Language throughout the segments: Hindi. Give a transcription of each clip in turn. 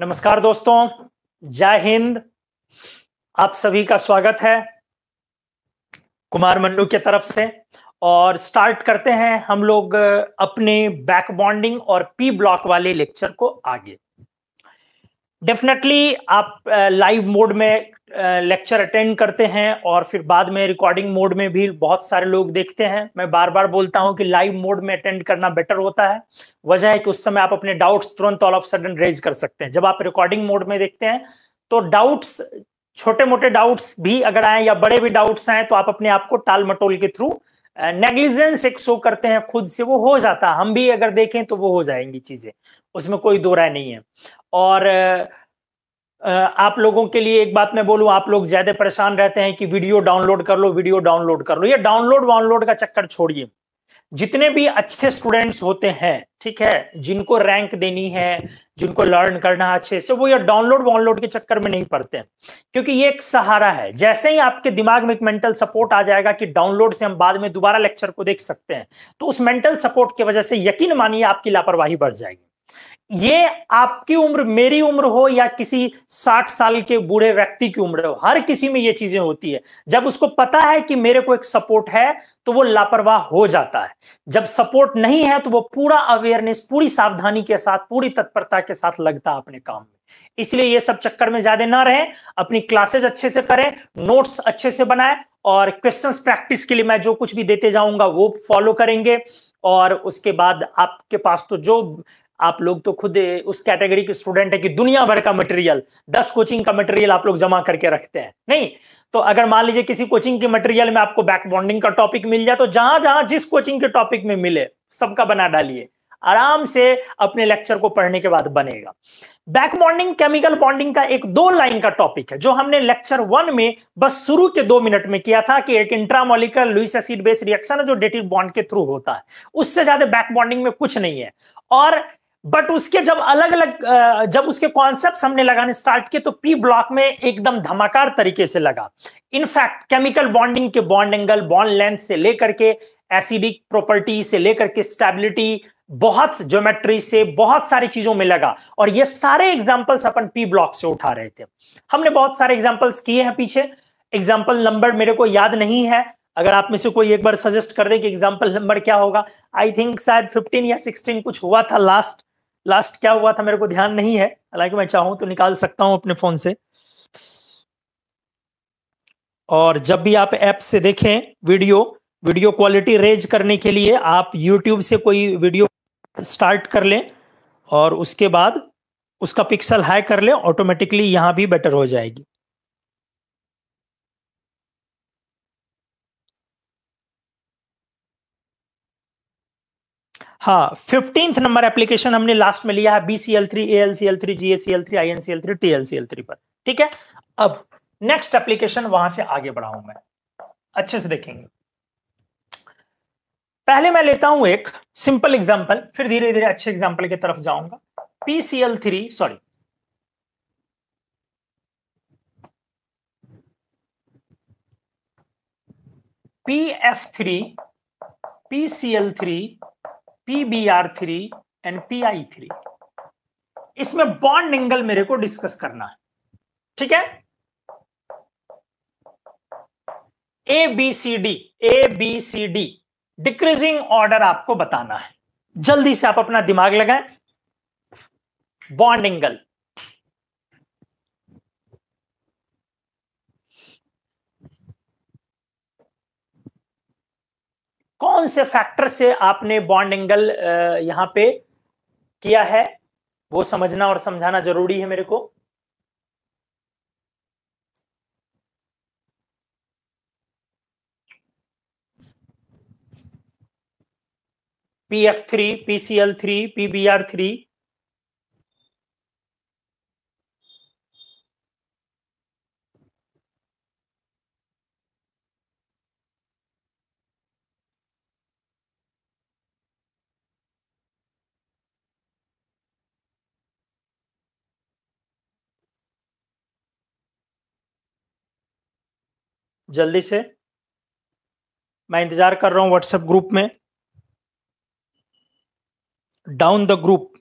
नमस्कार दोस्तों जय हिंद आप सभी का स्वागत है कुमार मंडू के तरफ से और स्टार्ट करते हैं हम लोग अपने बैक बॉन्डिंग और पी ब्लॉक वाले लेक्चर को आगे डेफिनेटली आप लाइव मोड में लेक्चर अटेंड करते हैं और फिर बाद में रिकॉर्डिंग मोड में भी बहुत सारे लोग देखते हैं मैं बार बार बोलता हूं कि लाइव मोड में अटेंड करना बेटर होता है वजह है कि उस समय आप अपने डाउट्स तुरंत ऑल ऑफ सडन रेज कर सकते हैं जब आप रिकॉर्डिंग मोड में देखते हैं तो डाउट्स छोटे मोटे डाउट्स भी अगर आए या बड़े भी डाउट्स आए तो आप अपने आप को टाल मटोल के थ्रू नेग्लिजेंस एक शो करते हैं खुद से वो हो जाता है हम भी अगर देखें तो वो हो जाएंगी चीजें उसमें कोई दो राय नहीं है और आप लोगों के लिए एक बात मैं बोलूं आप लोग ज्यादा परेशान रहते हैं कि वीडियो डाउनलोड कर लो वीडियो डाउनलोड कर लो ये डाउनलोड वाउनलोड का चक्कर छोड़िए जितने भी अच्छे स्टूडेंट्स होते हैं ठीक है जिनको रैंक देनी है जिनको लर्न करना है अच्छे से वो ये डाउनलोड वाउनलोड के चक्कर में नहीं पड़ते क्योंकि ये एक सहारा है जैसे ही आपके दिमाग में एक मेंटल सपोर्ट आ जाएगा कि डाउनलोड से हम बाद में दोबारा लेक्चर को देख सकते हैं तो उस मेंटल सपोर्ट की वजह से यकीन मानिए आपकी लापरवाही बढ़ जाएगी ये आपकी उम्र मेरी उम्र हो या किसी 60 साल के बूढ़े व्यक्ति की उम्र हो हर किसी में ये चीजें होती है जब उसको पता है कि मेरे को एक सपोर्ट है तो वो लापरवाह हो जाता है जब सपोर्ट नहीं है तो वो पूरा अवेयरनेस पूरी सावधानी के साथ पूरी तत्परता के साथ लगता है अपने काम में इसलिए ये सब चक्कर में ज्यादा ना रहे अपनी क्लासेज अच्छे से करें नोट्स अच्छे से बनाए और क्वेश्चन प्रैक्टिस के लिए मैं जो कुछ भी देते जाऊंगा वो फॉलो करेंगे और उसके बाद आपके पास तो जो आप लोग तो खुद उस कैटेगरी के स्टूडेंट है कि दुनिया भर का मटेरियल दस कोचिंग का मटेरियल आप लोग जमा करके रखते हैं नहीं तो अगर मान लीजिए किसी कोचिंग के मटेरियल में आपको बैक बॉन्डिंग का टॉपिक मिल जाए तो जहां जहां जिस कोचिंग के टॉपिक में मिले सबका बना डालिए आराम से अपने लेक्चर को पढ़ने के बाद बनेगा बैक बॉन्डिंग केमिकल बॉन्डिंग का एक दो लाइन का टॉपिक है जो हमने लेक्चर वन में बस शुरू के दो मिनट में किया था कि एक intramolecular Lewis acid base reaction है जो डेटिव बॉन्ड के थ्रू होता है उससे ज्यादा बैक बॉन्डिंग में कुछ नहीं है और बट उसके जब अलग अलग जब उसके कॉन्सेप्ट हमने लगाने स्टार्ट किए तो पी ब्लॉक में एकदम धमाकार तरीके से लगा इनफैक्ट केमिकल बॉन्डिंग के बॉन्ड एंगल बॉन्ड लेंथ से लेकर के एसिडिक प्रॉपर्टी से लेकर के स्टेबिलिटी बहुत ज्योमेट्री से बहुत सारी चीजों में लगा और ये सारे एग्जाम्पल्स अपन पी ब्लॉक से उठा रहे थे हमने बहुत सारे एग्जाम्पल्स किए हैं पीछे एग्जाम्पल नंबर मेरे को याद नहीं है अगर आप में से कोई एक बार सजेस्ट कर दे कि एग्जाम्पल नंबर क्या होगा आई थिंक शायद 15 या 16 कुछ हुआ था लास्ट लास्ट क्या हुआ था मेरे को ध्यान नहीं है हालांकि मैं चाहूं तो निकाल सकता हूं अपने फोन से और जब भी आप ऐप से देखें वीडियो वीडियो क्वालिटी रेज करने के लिए आप यूट्यूब से कोई वीडियो स्टार्ट कर लें और उसके बाद उसका पिक्सल हाई कर लें ऑटोमेटिकली यहां भी बेटर हो जाएगी हाँ फिफ्टींथ नंबर एप्लीकेशन हमने लास्ट में लिया है BCL three A L C L three GSL three I NCL three T three पर ठीक है अब नेक्स्ट एप्लीकेशन वहां से आगे बढ़ाऊ मैं अच्छे से देखेंगे पहले मैं लेता हूं एक सिंपल एग्जाम्पल फिर धीरे धीरे अच्छे एग्जाम्पल की तरफ जाऊंगा PCL three sorry P F three PCL three PBR three and P I three इसमें बॉन्ड एंगल मेरे को डिस्कस करना है ठीक है A B C D A B C D decreasing order आपको बताना है जल्दी से आप अपना दिमाग लगाएं बॉन्ड एंगल कौन से फैक्टर से आपने बॉन्ड एंगल यहां पे किया है वो समझना और समझाना जरूरी है मेरे को P F three P C L three P B R three जल्दी से मैं इंतजार कर रहा हूं व्हाट्सएप ग्रुप में down the group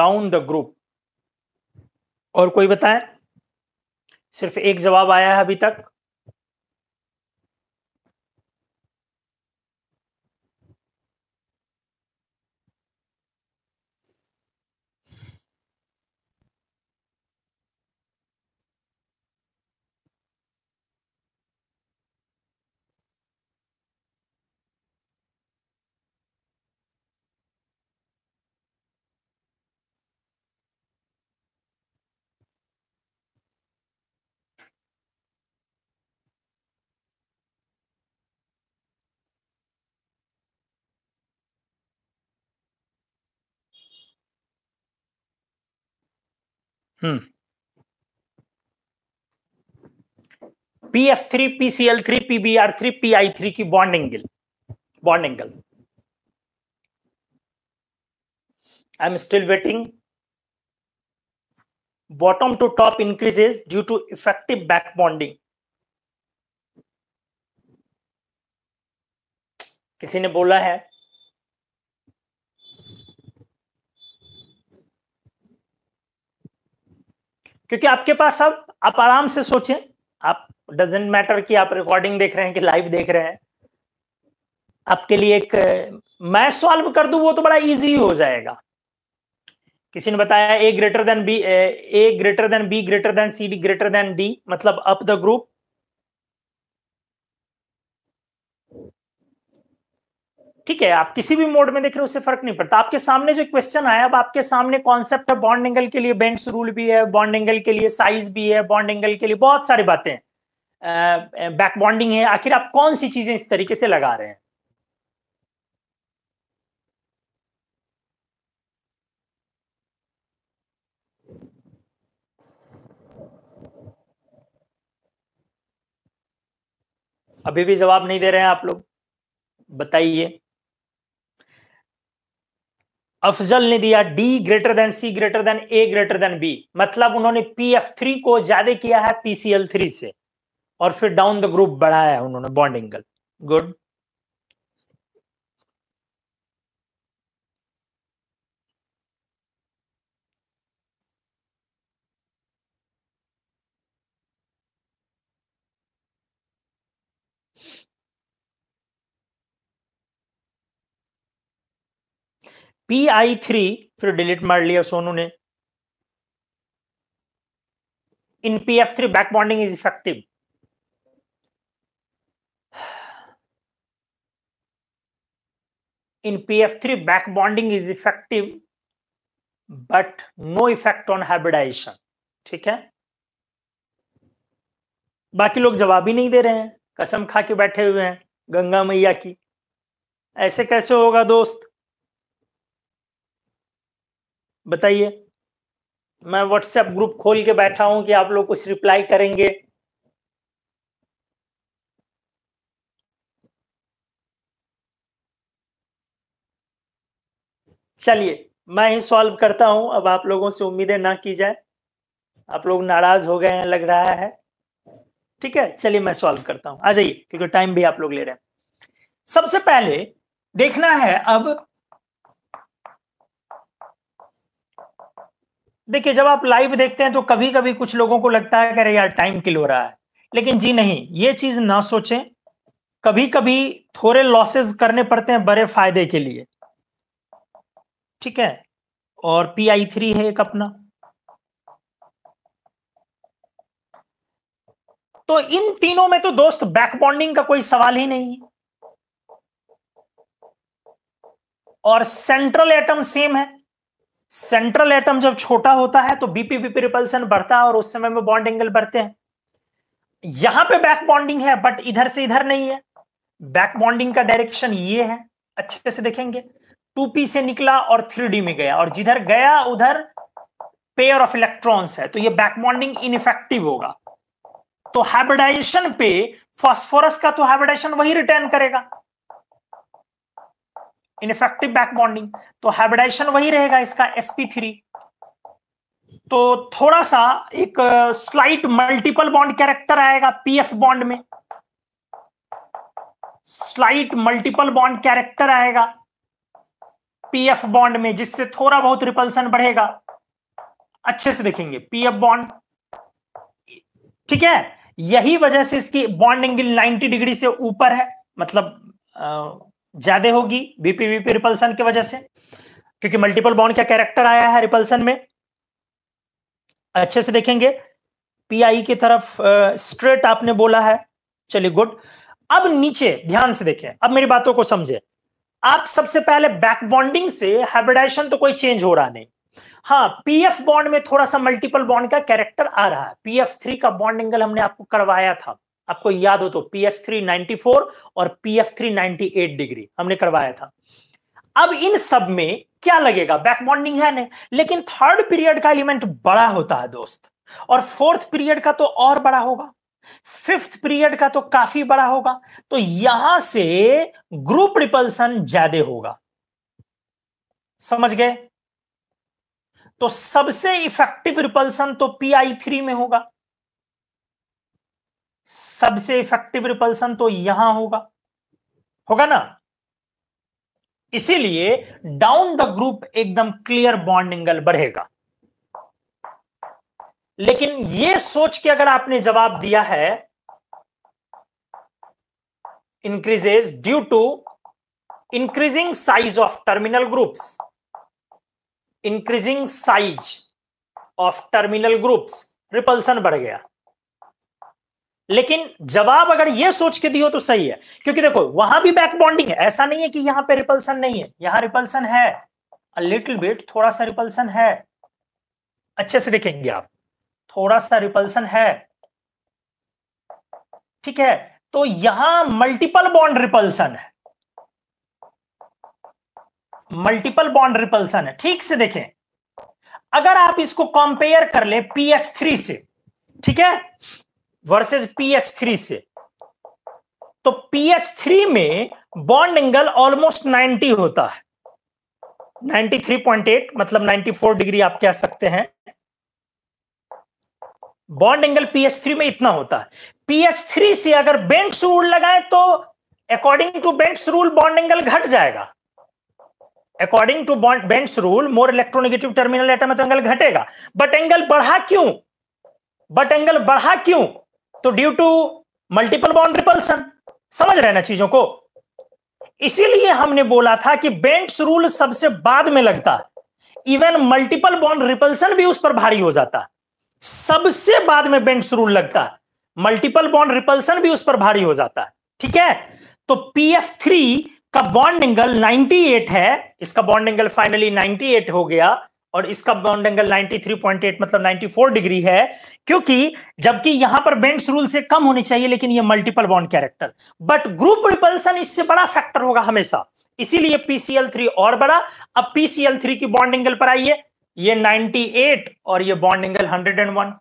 down the group और कोई बताए सिर्फ एक जवाब आया है अभी तक P F three P C L three P B R three P I three की bond angle bond angle I am still waiting bottom to top increases due to effective back bonding किसी ने बोला है क्योंकि आपके पास अब आप, आराम से सोचें आप डजेंट मैटर कि आप रिकॉर्डिंग देख रहे हैं कि लाइव देख रहे हैं आपके लिए एक मैं सॉल्व कर दू वो तो बड़ा इजी हो जाएगा किसी ने बताया A greater than B A greater than B greater than C D greater than D मतलब अप द ग्रुप ठीक है आप किसी भी मोड में देख रहे हो उससे फर्क नहीं पड़ता आपके सामने जो क्वेश्चन आया अब आपके सामने कॉन्सेप्ट है बॉन्ड एंगल के लिए बेंड्स रूल भी है बॉन्ड एंगल के लिए साइज भी है बॉन्ड एंगल के लिए बहुत सारी बातें बैक बॉन्डिंग है आखिर आप कौन सी चीजें इस तरीके से लगा रहे हैं अभी भी जवाब नहीं दे रहे हैं आप लोग बताइए अफजल ने दिया D greater than C greater than A greater than B मतलब उन्होंने पी एफ थ्री को ज्यादा किया है पीसीएल थ्री से और फिर डाउन द ग्रुप बढ़ाया है उन्होंने bond angle good P I three फिर डिलीट मार लिया सोनू ने in P F three back bonding is effective F three back bonding is effective but no effect on hybridisation ठीक है बाकी लोग जवाब ही नहीं दे रहे हैं कसम खा के बैठे हुए हैं गंगा मैया की ऐसे कैसे होगा दोस्त बताइए मैं व्हाट्सएप ग्रुप खोल के बैठा हूं कि आप लोग कुछ रिप्लाई करेंगे चलिए मैं ही सॉल्व करता हूं अब आप लोगों से उम्मीदें ना की जाए आप लोग नाराज हो गए हैं लग रहा है ठीक है चलिए मैं सॉल्व करता हूं आ जाइए क्योंकि टाइम भी आप लोग ले रहे हैं सबसे पहले देखना है अब देखिए जब आप लाइव देखते हैं तो कभी कभी कुछ लोगों को लगता है कि अरे यार टाइम किल हो रहा है लेकिन जी नहीं ये चीज ना सोचें कभी कभी थोड़े लॉसेस करने पड़ते हैं बड़े फायदे के लिए ठीक है और पी आई थ्री है एक अपना तो इन तीनों में तो दोस्त बैक बॉन्डिंग का कोई सवाल ही नहीं है और सेंट्रल एटम सेम है सेंट्रल एटम जब छोटा होता है तो बीपी बीपी रिपल्सन बढ़ता है और उस समय में बॉन्ड एंगल बढ़ते हैं यहां पे बैक बॉन्डिंग है बट इधर से इधर नहीं है बैक बॉन्डिंग का डायरेक्शन ये है अच्छे से देखेंगे टू पी से निकला और थ्री डी में गया और जिधर गया उधर पेयर ऑफ इलेक्ट्रॉन्स है तो ये बैक बॉन्डिंग इनफेक्टिव होगा तो हाइब्रिडाइजेशन पे फास्फोरस का तो हाइब्रिडाइजेशन वही रिटर्न करेगा इनफेक्टिव बैक बॉन्डिंग तो हाइब्रिडाइजेशन वही रहेगा इसका sp3 तो थोड़ा सा एक स्लाइट मल्टीपल बॉन्ड कैरेक्टर आएगा पीएफ बॉन्ड में स्लाइट मल्टीपल बॉन्ड कैरेक्टर आएगा पीएफ बॉन्ड में जिससे थोड़ा बहुत रिपल्सन बढ़ेगा अच्छे से देखेंगे पीएफ बॉन्ड ठीक है यही वजह से इसकी बॉन्ड एंगल 90 डिग्री से ऊपर है मतलब ज्यादा होगी बीपीवीपी रिपल्सन की वजह से क्योंकि मल्टीपल बॉन्ड का कैरेक्टर आया है रिपल्सन में अच्छे से देखेंगे पीआई की तरफ स्ट्रेट आपने बोला है चलिए गुड अब नीचे ध्यान से देखें अब मेरी बातों को समझे आप सबसे पहले बैक बॉन्डिंग से हाइब्रिडाइजेशन तो कोई चेंज हो रहा नहीं हाँ पीएफ बॉन्ड में थोड़ा सा मल्टीपल बॉन्ड का कैरेक्टर आ रहा है पीएफ थ्री का बॉन्ड एंगल हमने आपको करवाया था आपको याद हो तो P H three ninety four और P F three ninety eight degree हमने करवाया था अब इन सब में क्या लगेगा बैक बॉन्डिंग है नहीं लेकिन थर्ड पीरियड का एलिमेंट बड़ा होता है दोस्त और फोर्थ पीरियड का तो और बड़ा होगा फिफ्थ पीरियड का तो काफी बड़ा होगा तो यहां से ग्रुप रिपल्सन ज्यादा होगा समझ गए तो सबसे इफेक्टिव रिपल्सन तो पी आई थ्री में होगा सबसे इफेक्टिव रिपल्सन तो यहां होगा होगा ना इसीलिए डाउन द ग्रुप एकदम क्लियर बॉन्ड एंगल बढ़ेगा लेकिन यह सोच के अगर आपने जवाब दिया है increases due to increasing size of terminal groups increasing size of terminal groups repulsion बढ़ गया लेकिन जवाब अगर ये सोच के दियो तो सही है क्योंकि देखो वहां भी बैक बॉन्डिंग है ऐसा नहीं है कि यहां पे रिपल्सन नहीं है यहां रिपल्सन है अ लिटिल बिट थोड़ा सा रिपल्सन है अच्छे से देखेंगे आप थोड़ा सा रिपल्सन है ठीक है तो यहां मल्टीपल बॉन्ड रिपल्सन है मल्टीपल बॉन्ड रिपल्सन है ठीक से देखें अगर आप इसको कंपेयर कर ले पीएच थ्री से ठीक है वर्सेज पीएच थ्री से तो पीएच थ्री में बॉन्ड एंगल ऑलमोस्ट 90 होता है 93.8 मतलब 94 डिग्री आप कह सकते हैं बॉन्ड एंगल पीएच थ्री में इतना होता है पीएच थ्री से अगर बेंट्स रूल लगाए तो according to Bent's rule bond angle घट जाएगा according to bond Bent's rule more electronegative terminal atom तो एंगल घटेगा बट एंगल बढ़ा क्यों बट एंगल बढ़ा क्यों तो due to multiple bond repulsion समझ रहे ना चीजों को इसीलिए हमने बोला था कि बेंट्स रूल सबसे बाद में लगता है इवन मल्टीपल बॉन्ड रिपल्सन भी उस पर भारी हो जाता सबसे बाद में बेंट्स रूल लगता है मल्टीपल बॉन्ड रिपल्सन भी उस पर भारी हो जाता है ठीक है तो पी एफ थ्री का बॉन्ड एंगल 98 है इसका बॉन्ड एंगल फाइनली 98 हो गया और इसका बाउंड एंगल 93.8 मतलब 94 डिग्री है क्योंकि जबकि यहां पर बेंड्स रूल से कम होनी चाहिए लेकिन ये multiple bond character but group repulsion इससे बड़ा फैक्टर होगा हमेशा इसीलिए पीसीएल थ्री और बड़ा अब पीसीएल थ्री की बॉन्ड एंगल पर आइए ये 98 और ये बॉन्ड एंगल 101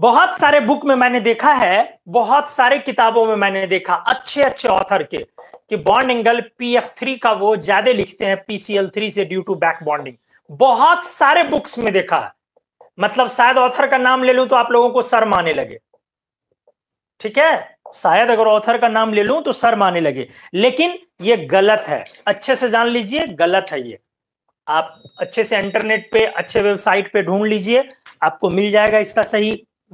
बहुत सारे बुक में मैंने देखा है बहुत सारे किताबों में मैंने देखा अच्छे अच्छे ऑथर के कि bond angle P F three का वो ज्यादा लिखते हैं पीसीएल थ्री से ड्यू टू बैक बॉन्डिंग बहुत सारे बुक्स में देखा है मतलब शायद ऑथर का नाम ले लू तो आप लोगों को सर माने लगे ठीक है शायद अगर ऑथर का नाम ले लू तो सर माने लगे लेकिन ये गलत है अच्छे से जान लीजिए गलत है ये आप अच्छे से इंटरनेट पे अच्छे वेबसाइट पे ढूंढ लीजिए आपको मिल जाएगा इसका सही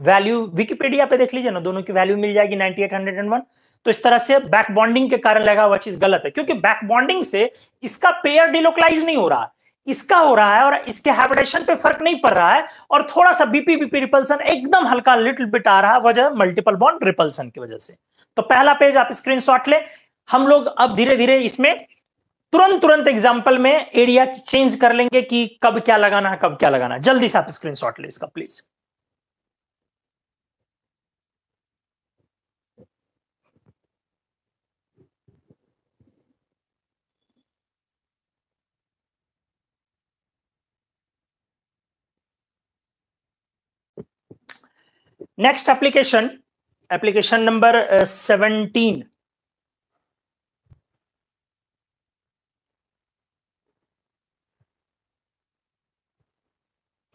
वैल्यू विकिपीडिया पे देख लीजिए ना दोनों की वैल्यू मिल जाएगी ninety eight hundred and one तो इस तरह से बैक बॉन्डिंग के कारण लगा हुआ चीज गलत है क्योंकि बैक बॉन्डिंग से इसका पेयर डिलोकलाइज नहीं हो रहा इसका हो रहा है और इसके हाइब्रिडेशन पे फर्क नहीं पड़ रहा है और थोड़ा सा बीपी बीपी रिपल्सन एकदम हल्का लिटिल बिट आ रहा है वजह मल्टीपल बॉन्ड रिपल्सन की वजह से तो पहला पेज आप स्क्रीन शॉट ले हम लोग अब धीरे धीरे इसमें तुरंत तुरंत एग्जाम्पल में एरिया चेंज कर लेंगे कि कब क्या लगाना है कब क्या लगाना है जल्दी से आप स्क्रीनशॉट ले इसका please next application application number seventeen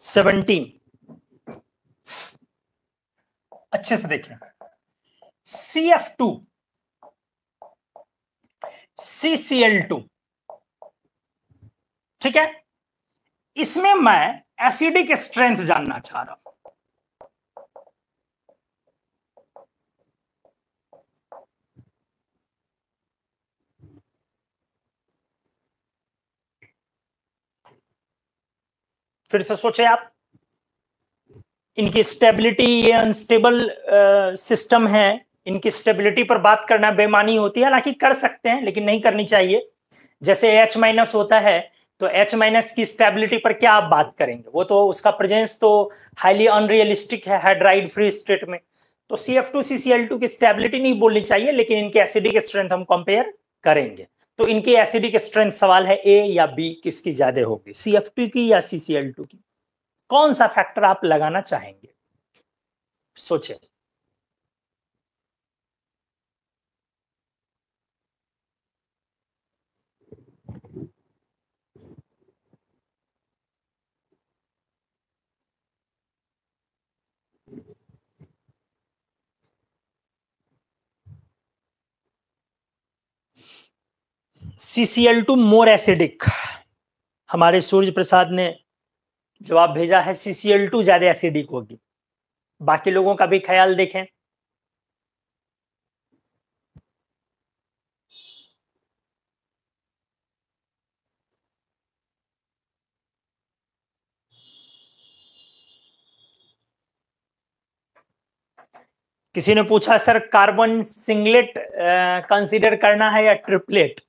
seventeen अच्छे से देखिए C F two C C L two ठीक है इसमें मैं एसिडिक स्ट्रेंथ जानना चाह रहा हूं फिर से सोचे आप इनकी स्टेबिलिटी ये अनस्टेबल सिस्टम है इनकी स्टेबिलिटी पर बात करना बेमानी होती है हालांकि कर सकते हैं लेकिन नहीं करनी चाहिए जैसे एच माइनस होता है तो एच माइनस की स्टेबिलिटी पर क्या आप बात करेंगे वो तो उसका प्रेजेंस तो हाईली अनरियलिस्टिक है हाइड्राइड फ्री स्टेट में तो C F two C C L two की स्टेबिलिटी नहीं बोलनी चाहिए लेकिन इनकी एसिडिक स्ट्रेंथ हम कंपेयर करेंगे तो इनकी एसिडिक स्ट्रेंथ सवाल है ए या बी किसकी ज्यादा होगी सी एफ टू की या सी सी एल टू की कौन सा फैक्टर आप लगाना चाहेंगे सोचें सीसीएल टू मोर एसिडिक हमारे सूर्य प्रसाद ने जवाब भेजा है सीसीएल टू ज्यादा एसिडिक होगी बाकी लोगों का भी ख्याल देखें किसी ने पूछा सर कार्बन सिंगलेट कंसीडर करना है या ट्रिपलेट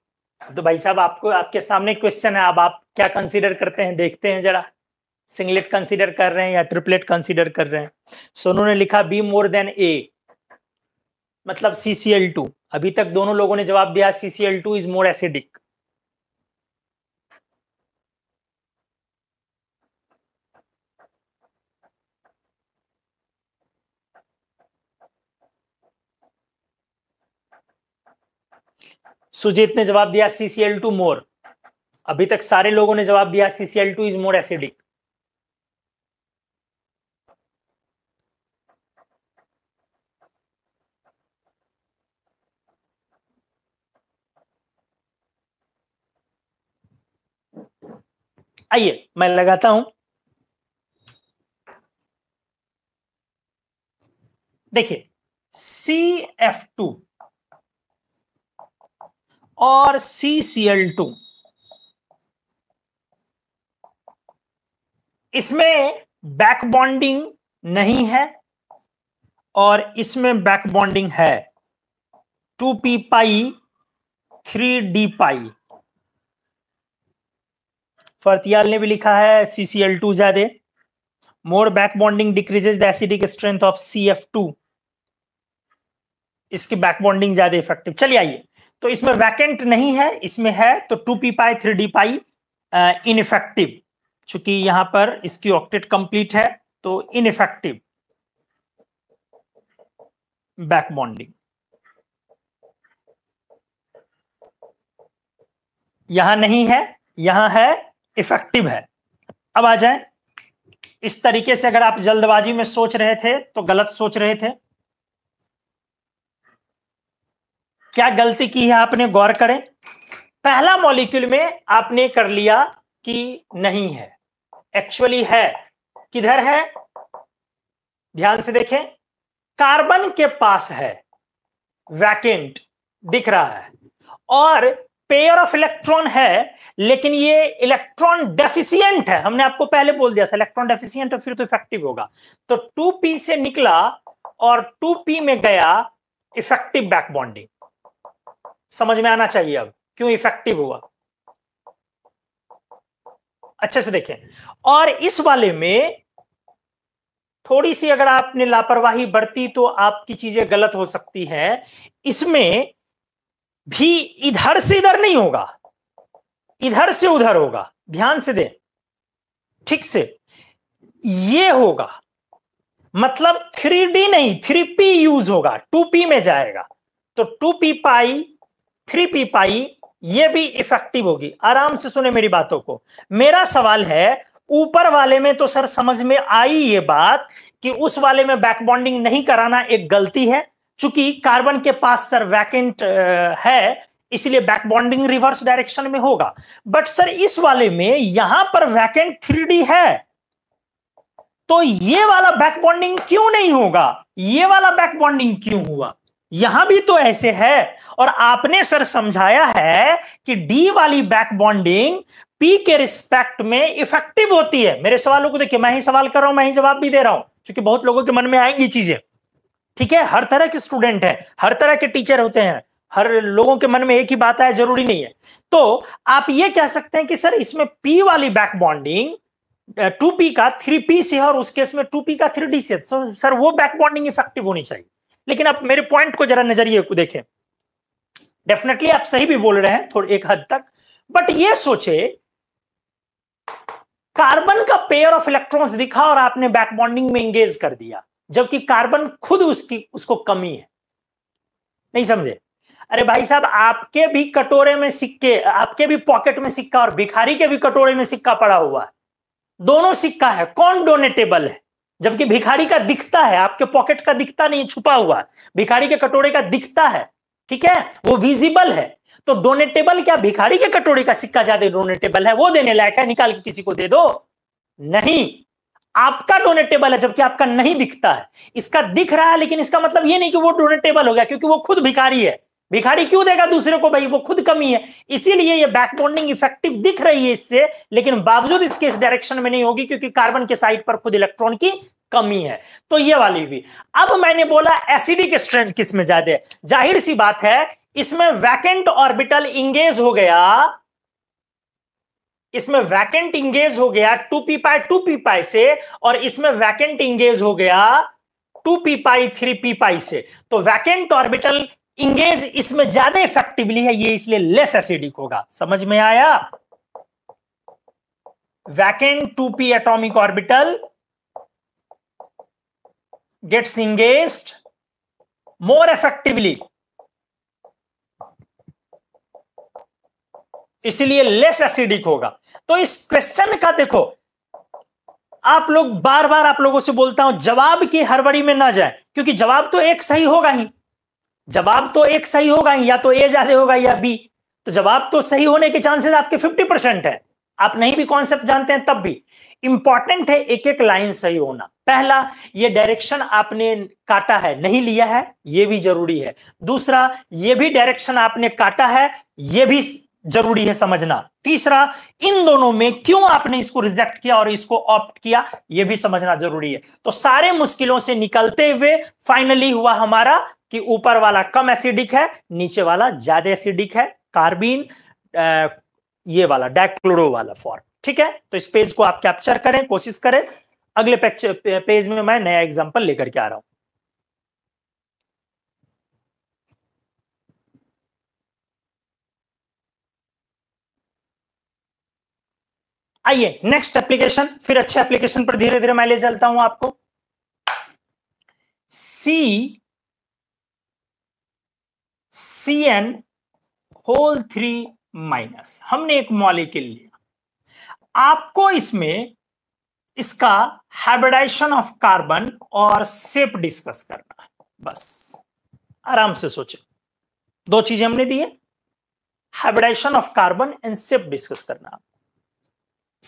तो भाई साहब आपको आपके सामने क्वेश्चन है अब आप क्या कंसीडर करते हैं देखते हैं जरा सिंगलेट कंसीडर कर रहे हैं या ट्रिपलेट कंसीडर कर रहे हैं सोनू ने लिखा बी मोर देन ए मतलब सीसीएल टू अभी तक दोनों लोगों ने जवाब दिया CCL two is more acidic Sujit ने जवाब दिया सीसीएल टू मोर अभी तक सारे लोगों ने जवाब दिया CCL two is more acidic आइए मैं लगाता हूं देखिए सी एफ टू और सी सी एल टू इसमें बैक बॉन्डिंग नहीं है और इसमें बैक बॉन्डिंग है two P pi three D pi फर्तियाल ने भी लिखा है सीसीएल टू ज्यादा more back bonding decreases the acidic strength of C F two इसकी बैक बॉन्डिंग ज्यादा इफेक्टिव चलिए आइए तो इसमें वैकेंट नहीं है इसमें है तो two P pi three D pi ineffective चूंकि यहां पर इसकी ऑक्टेट कंप्लीट है तो इनफेक्टिव बैक बॉन्डिंग यहां नहीं है यहां है इफेक्टिव है अब आ जाए इस तरीके से अगर आप जल्दबाजी में सोच रहे थे तो गलत सोच रहे थे क्या गलती की है आपने गौर करें पहला मॉलिक्यूल में आपने कर लिया कि नहीं है एक्चुअली है किधर है ध्यान से देखें कार्बन के पास है वैकेंट दिख रहा है और पेयर ऑफ इलेक्ट्रॉन है लेकिन ये इलेक्ट्रॉन डेफिशियंट है हमने आपको पहले बोल दिया था इलेक्ट्रॉन डेफिशियंट तो फिर तो इफेक्टिव होगा तो 2p से निकला और 2p में गया इफेक्टिव बैक बॉन्डिंग समझ में आना चाहिए अब क्यों इफेक्टिव हुआ अच्छे से देखें और इस वाले में थोड़ी सी अगर आपने लापरवाही बरती तो आपकी चीजें गलत हो सकती हैं इसमें भी इधर से इधर नहीं होगा इधर से उधर होगा ध्यान से दें ठीक से ये होगा मतलब थ्री डी नहीं थ्री पी यूज होगा टू पी में जाएगा तो two P pi three P pi ये भी इफेक्टिव होगी आराम से सुने मेरी बातों को मेरा सवाल है ऊपर वाले में तो सर समझ में आई ये बात कि उस वाले में बैक बॉन्डिंग नहीं कराना एक गलती है चूंकि कार्बन के पास सर वैकेंट है इसलिए बैक बॉन्डिंग रिवर्स डायरेक्शन में होगा बट सर इस वाले में यहां पर वैकेंट थ्री है तो ये वाला बैक बॉन्डिंग क्यों नहीं होगा ये वाला बैक बॉन्डिंग क्यों हुआ यहां भी तो ऐसे है और आपने सर समझाया है कि डी वाली बैक बॉन्डिंग पी के रिस्पेक्ट में इफेक्टिव होती है मेरे सवालों को देखिए मैं ही सवाल कर रहा हूं मैं ही जवाब भी दे रहा हूं क्योंकि बहुत लोगों के मन में आएंगी चीजें ठीक है हर तरह के स्टूडेंट है हर तरह के टीचर होते हैं हर लोगों के मन में एक ही बात आए जरूरी नहीं है तो आप ये कह सकते हैं कि सर इसमें पी वाली बैक बॉन्डिंग टू पी का थ्री पी से और उस केस में टू पी का थ्री डी से तो सर वो बैक बॉन्डिंग इफेक्टिव होनी चाहिए लेकिन आप मेरे पॉइंट को जरा नजरिए देखे देखें डेफिनेटली आप सही भी बोल रहे हैं थोड़ी एक हद तक बट ये सोचे कार्बन का पेयर ऑफ इलेक्ट्रॉन्स दिखा और आपने बैकबॉन्डिंग में एंगेज कर दिया जबकि कार्बन खुद उसकी उसको कमी है नहीं समझे अरे भाई साहब आपके भी कटोरे में सिक्के आपके भी पॉकेट में सिक्का और भिखारी के भी कटोरे में सिक्का पड़ा हुआ है दोनों सिक्का है कौन डोनेटेबल है जबकि भिखारी का दिखता है आपके पॉकेट का दिखता नहीं छुपा हुआ भिखारी के कटोरे का दिखता है ठीक है वो विजिबल है तो डोनेटेबल क्या भिखारी के कटोरे का सिक्का ज्यादा डोनेटेबल है वो देने लायक है निकाल के किसी को दे दो नहीं आपका डोनेटेबल है जबकि आपका नहीं दिखता है इसका दिख रहा है लेकिन इसका मतलब ये नहीं कि वो डोनेटेबल हो गया क्योंकि वो खुद भिखारी है भिखारी क्यों देगा दूसरे को भाई वो खुद कमी है इसीलिए ये बैकबोन्डिंग इफेक्टिव दिख रही है इससे लेकिन बावजूद इसके इस डायरेक्शन में नहीं होगी क्योंकि कार्बन के साइड पर खुद इलेक्ट्रॉन की कमी है तो ये वाली भी अब मैंने बोला एसिडिक स्ट्रेंथ किस में ज्यादा जाहिर सी बात है इसमें वैकेंट ऑर्बिटल इंगेज हो गया इसमें वैकेंट इंगेज हो गया two P pi two P pi से और इसमें वैकेंट इंगेज हो गया two P pi three P pi से तो वैकेंट ऑर्बिटल इंगेज इसमें ज्यादा इफेक्टिवली है ये इसलिए लेस एसिडिक होगा समझ में आया vacant two P atomic orbital gets engage more effectively इसलिए लेस एसिडिक होगा तो इस क्वेश्चन का देखो आप लोग बार बार आप लोगों से बोलता हूं जवाब की हरबड़ी में ना जाए क्योंकि जवाब तो एक सही होगा ही जवाब तो एक सही होगा या तो ए ज्यादा होगा या बी तो जवाब तो सही होने के चांसेस आपके 50 परसेंट है आप नहीं भी कॉन्सेप्ट जानते हैं तब भी इंपॉर्टेंट है एक एक लाइन सही होना पहला ये डायरेक्शन आपने काटा है नहीं लिया है ये भी जरूरी है दूसरा ये भी डायरेक्शन आपने काटा है ये भी जरूरी है समझना तीसरा इन दोनों में क्यों आपने इसको रिजेक्ट किया और इसको ऑप्ट किया यह भी समझना जरूरी है तो सारे मुश्किलों से निकलते हुए फाइनली हुआ हमारा कि ऊपर वाला कम एसिडिक है नीचे वाला ज्यादा एसिडिक है कार्बीन ये वाला डैक्लोरो वाला फॉर्म ठीक है तो इस पेज को आप कैप्चर करें कोशिश करें अगले पेज में मैं नया एग्जाम्पल लेकर के आ रहा हूं आइए नेक्स्ट एप्लीकेशन फिर अच्छे एप्लीकेशन पर धीरे धीरे मैं ले चलता हूं आपको C C N whole three minus हमने एक मॉलिक्यूल लिया आपको इसमें इसका हाइब्रिडाइजेशन ऑफ कार्बन और सेप डिस्कस करना है बस आराम से सोचे दो चीजें हमने दी है hybridization of carbon and shape discuss करना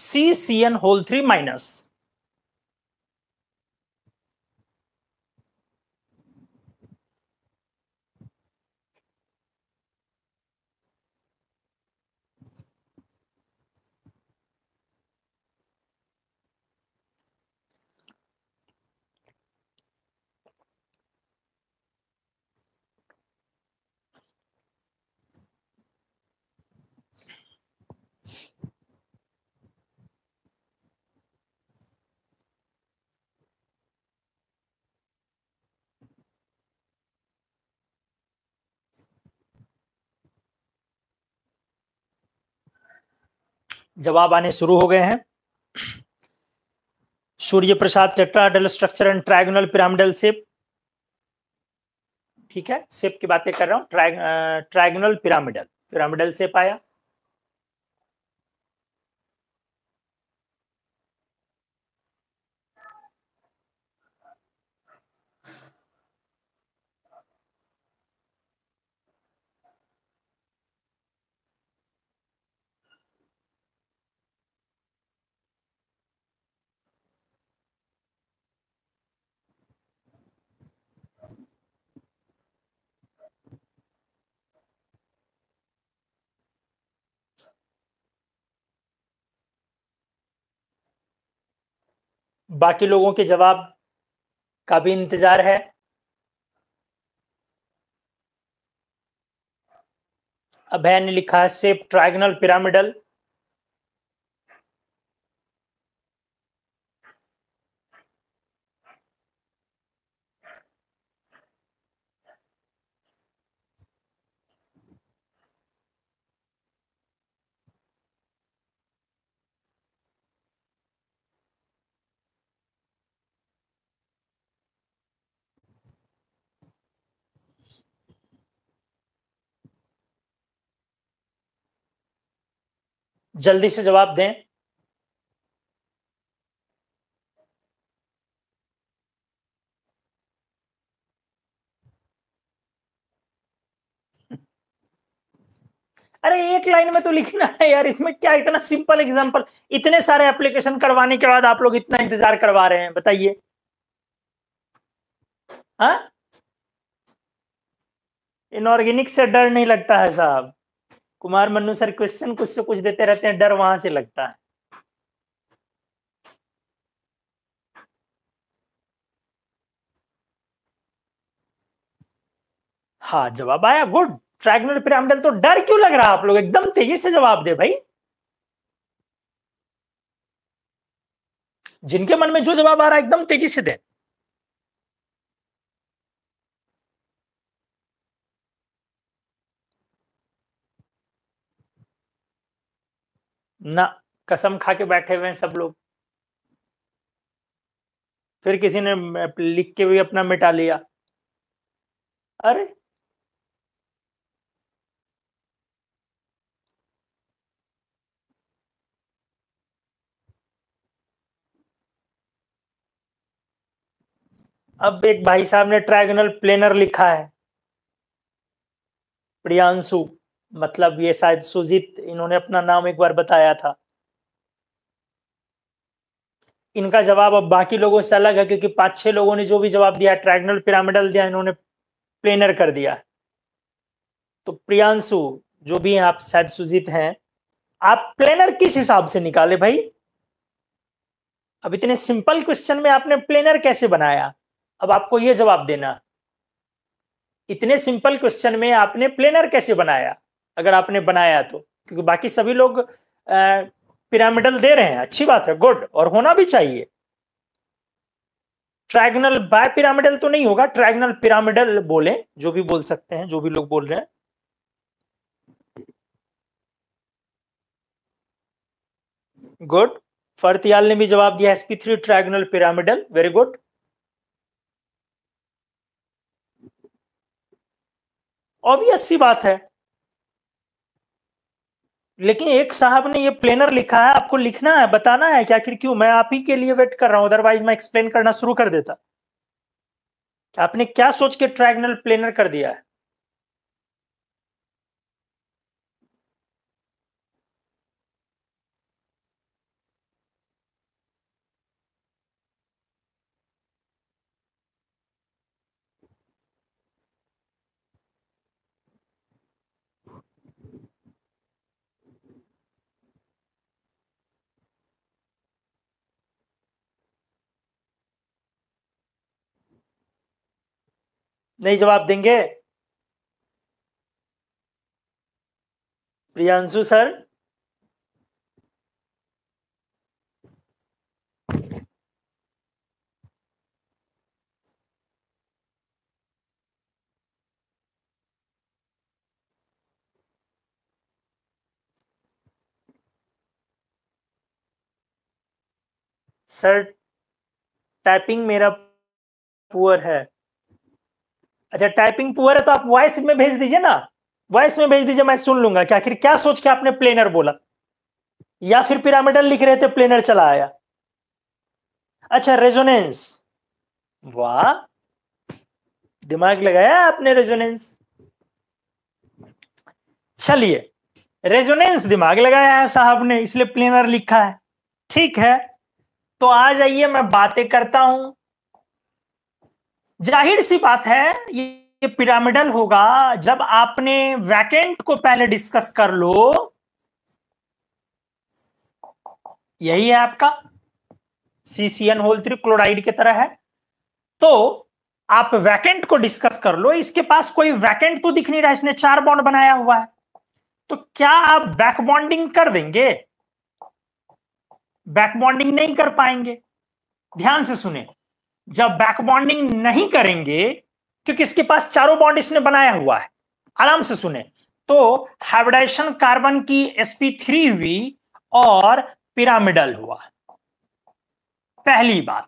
C C N whole three minus जवाब आने शुरू हो गए हैं Surya Prasad tetrahedral structure and trigonal pyramidal shape ठीक है सेप की बातें कर रहा हूं ट्राइगोनल पिरामिडल पिरामिडल सेप आया बाकी लोगों के जवाब का भी इंतजार है अभय ने लिखा है सेप ट्राइगनल पिरामिडल जल्दी से जवाब दें अरे एक लाइन में तो लिखना है यार इसमें क्या इतना सिंपल एग्जांपल इतने सारे एप्लीकेशन करवाने के बाद आप लोग इतना इंतजार करवा रहे हैं बताइए हाँ? इनऑर्गेनिक से डर नहीं लगता है साहब कुमार मनु सर क्वेश्चन कुछ से कुछ देते रहते हैं डर वहां से लगता है हाँ जवाब आया गुड ट्रैगनल पिरामिडल तो डर क्यों लग रहा है आप लोग एकदम तेजी से जवाब दे भाई जिनके मन में जो जवाब आ रहा है एकदम तेजी से दे ना कसम खा के बैठे हुए हैं सब लोग फिर किसी ने लिख के भी अपना मिटा लिया अरे अब एक भाई साहब ने ट्रायंगल प्लेनर लिखा है प्रियांशु मतलब ये शायद सुजीत इन्होंने अपना नाम एक बार बताया था इनका जवाब अब बाकी लोगों से अलग है क्योंकि पांच छह लोगों ने जो भी जवाब दिया ट्राइगनल पिरामिडल दिया इन्होंने प्लेनर कर दिया तो प्रियांशु जो भी आप शायद सुजीत हैं आप प्लेनर किस हिसाब से निकाले भाई अब इतने सिंपल क्वेश्चन में आपने प्लेनर कैसे बनाया अब आपको यह जवाब देना इतने सिंपल क्वेश्चन में आपने प्लेनर कैसे बनाया अगर आपने बनाया तो क्योंकि बाकी सभी लोग पिरामिडल दे रहे हैं अच्छी बात है गुड और होना भी चाहिए ट्राइगनल बाय पिरामिडल तो नहीं होगा ट्राइगनल पिरामिडल बोले जो भी बोल सकते हैं जो भी लोग बोल रहे हैं गुड फर्तियाल ने भी जवाब दिया SP three trigonal pyramidal very good obvious सी बात है लेकिन एक साहब ने ये प्लेनर लिखा है आपको लिखना है बताना है कि आखिर क्यों मैं आप ही के लिए वेट कर रहा हूं अदरवाइज मैं एक्सप्लेन करना शुरू कर देता आपने क्या सोच के ट्राइगनल प्लेनर कर दिया है नहीं जवाब देंगे प्रियांशु सर सर टाइपिंग मेरा पुअर है अच्छा टाइपिंग पुअर है तो आप वॉइस में भेज दीजिए ना वॉइस में भेज दीजिए मैं सुन लूंगा क्या आखिर क्या सोच के आपने प्लेनर बोला या फिर पिरामिडल लिख रहे थे प्लेनर चला आया अच्छा रेजोनेंस वाह दिमाग लगाया आपने रेजोनेंस चलिए रेजोनेंस दिमाग लगाया है साहब ने इसलिए प्लेनर लिखा है ठीक है तो आ जाइए मैं बातें करता हूं जाहिर सी बात है ये पिरामिडल होगा जब आपने वैकेंट को पहले डिस्कस कर लो यही है आपका सीसीएन होल थ्री क्लोराइड की तरह है तो आप वैकेंट को डिस्कस कर लो इसके पास कोई वैकेंट तो दिख नहीं रहा इसने चार बॉन्ड बनाया हुआ है तो क्या आप बैक बॉन्डिंग कर देंगे बैक बॉन्डिंग नहीं कर पाएंगे ध्यान से सुने जब बैक बॉन्डिंग नहीं करेंगे क्योंकि इसके पास चारों बॉन्ड इसने बनाया हुआ है आराम से सुने तो हाइब्रिडाइजेशन कार्बन की sp3 हुई और पिरामिडल हुआ पहली बात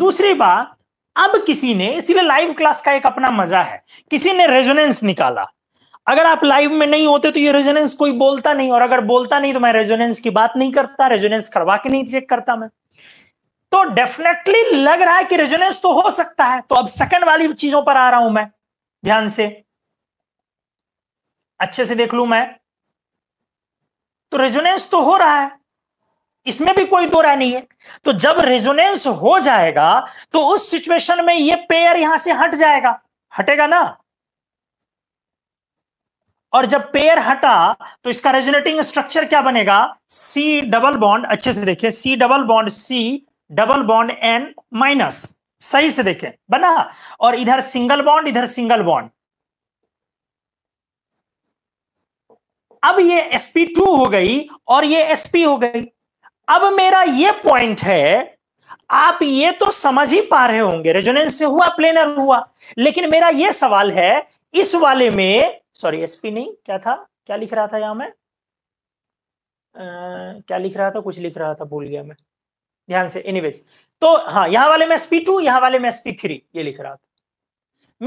दूसरी बात अब किसी ने इसलिए लाइव क्लास का एक अपना मजा है किसी ने रेजोनेंस निकाला अगर आप लाइव में नहीं होते तो ये रेजोनेंस कोई बोलता नहीं और अगर बोलता नहीं तो मैं रेजोनेंस की बात नहीं करता रेजोनेंस करवा के नहीं चेक करता मैं तो डेफिनेटली लग रहा है कि रेजोनेंस तो हो सकता है तो अब सेकंड वाली चीजों पर आ रहा हूं मैं ध्यान से अच्छे से देख लू मैं तो रेजोनेंस तो हो रहा है इसमें भी कोई दो राय नहीं है तो जब रेजोनेंस हो जाएगा तो उस सिचुएशन में ये पेयर यहां से हट जाएगा हटेगा ना और जब पेयर हटा तो इसका रेजोनेटिंग स्ट्रक्चर क्या बनेगा सी डबल बॉन्ड अच्छे से देखिए C double bond C double bond N minus सही से देखें बना और इधर सिंगल बॉन्ड इधर सिंगल बॉन्ड अब ये sp2 हो गई और ये sp हो गई अब मेरा ये पॉइंट है आप ये तो समझ ही पा रहे होंगे रेजोनेंस से हुआ प्लेनर हुआ लेकिन मेरा ये सवाल है इस वाले में सॉरी sp नहीं क्या था क्या लिख रहा था यहां मैं आ, क्या लिख रहा था कुछ लिख रहा था भूल गया मैं ध्यान से एनीवेज तो हाँ यहां वाले में एसपी टू यहां वाले में एसपी थ्री ये लिख रहा था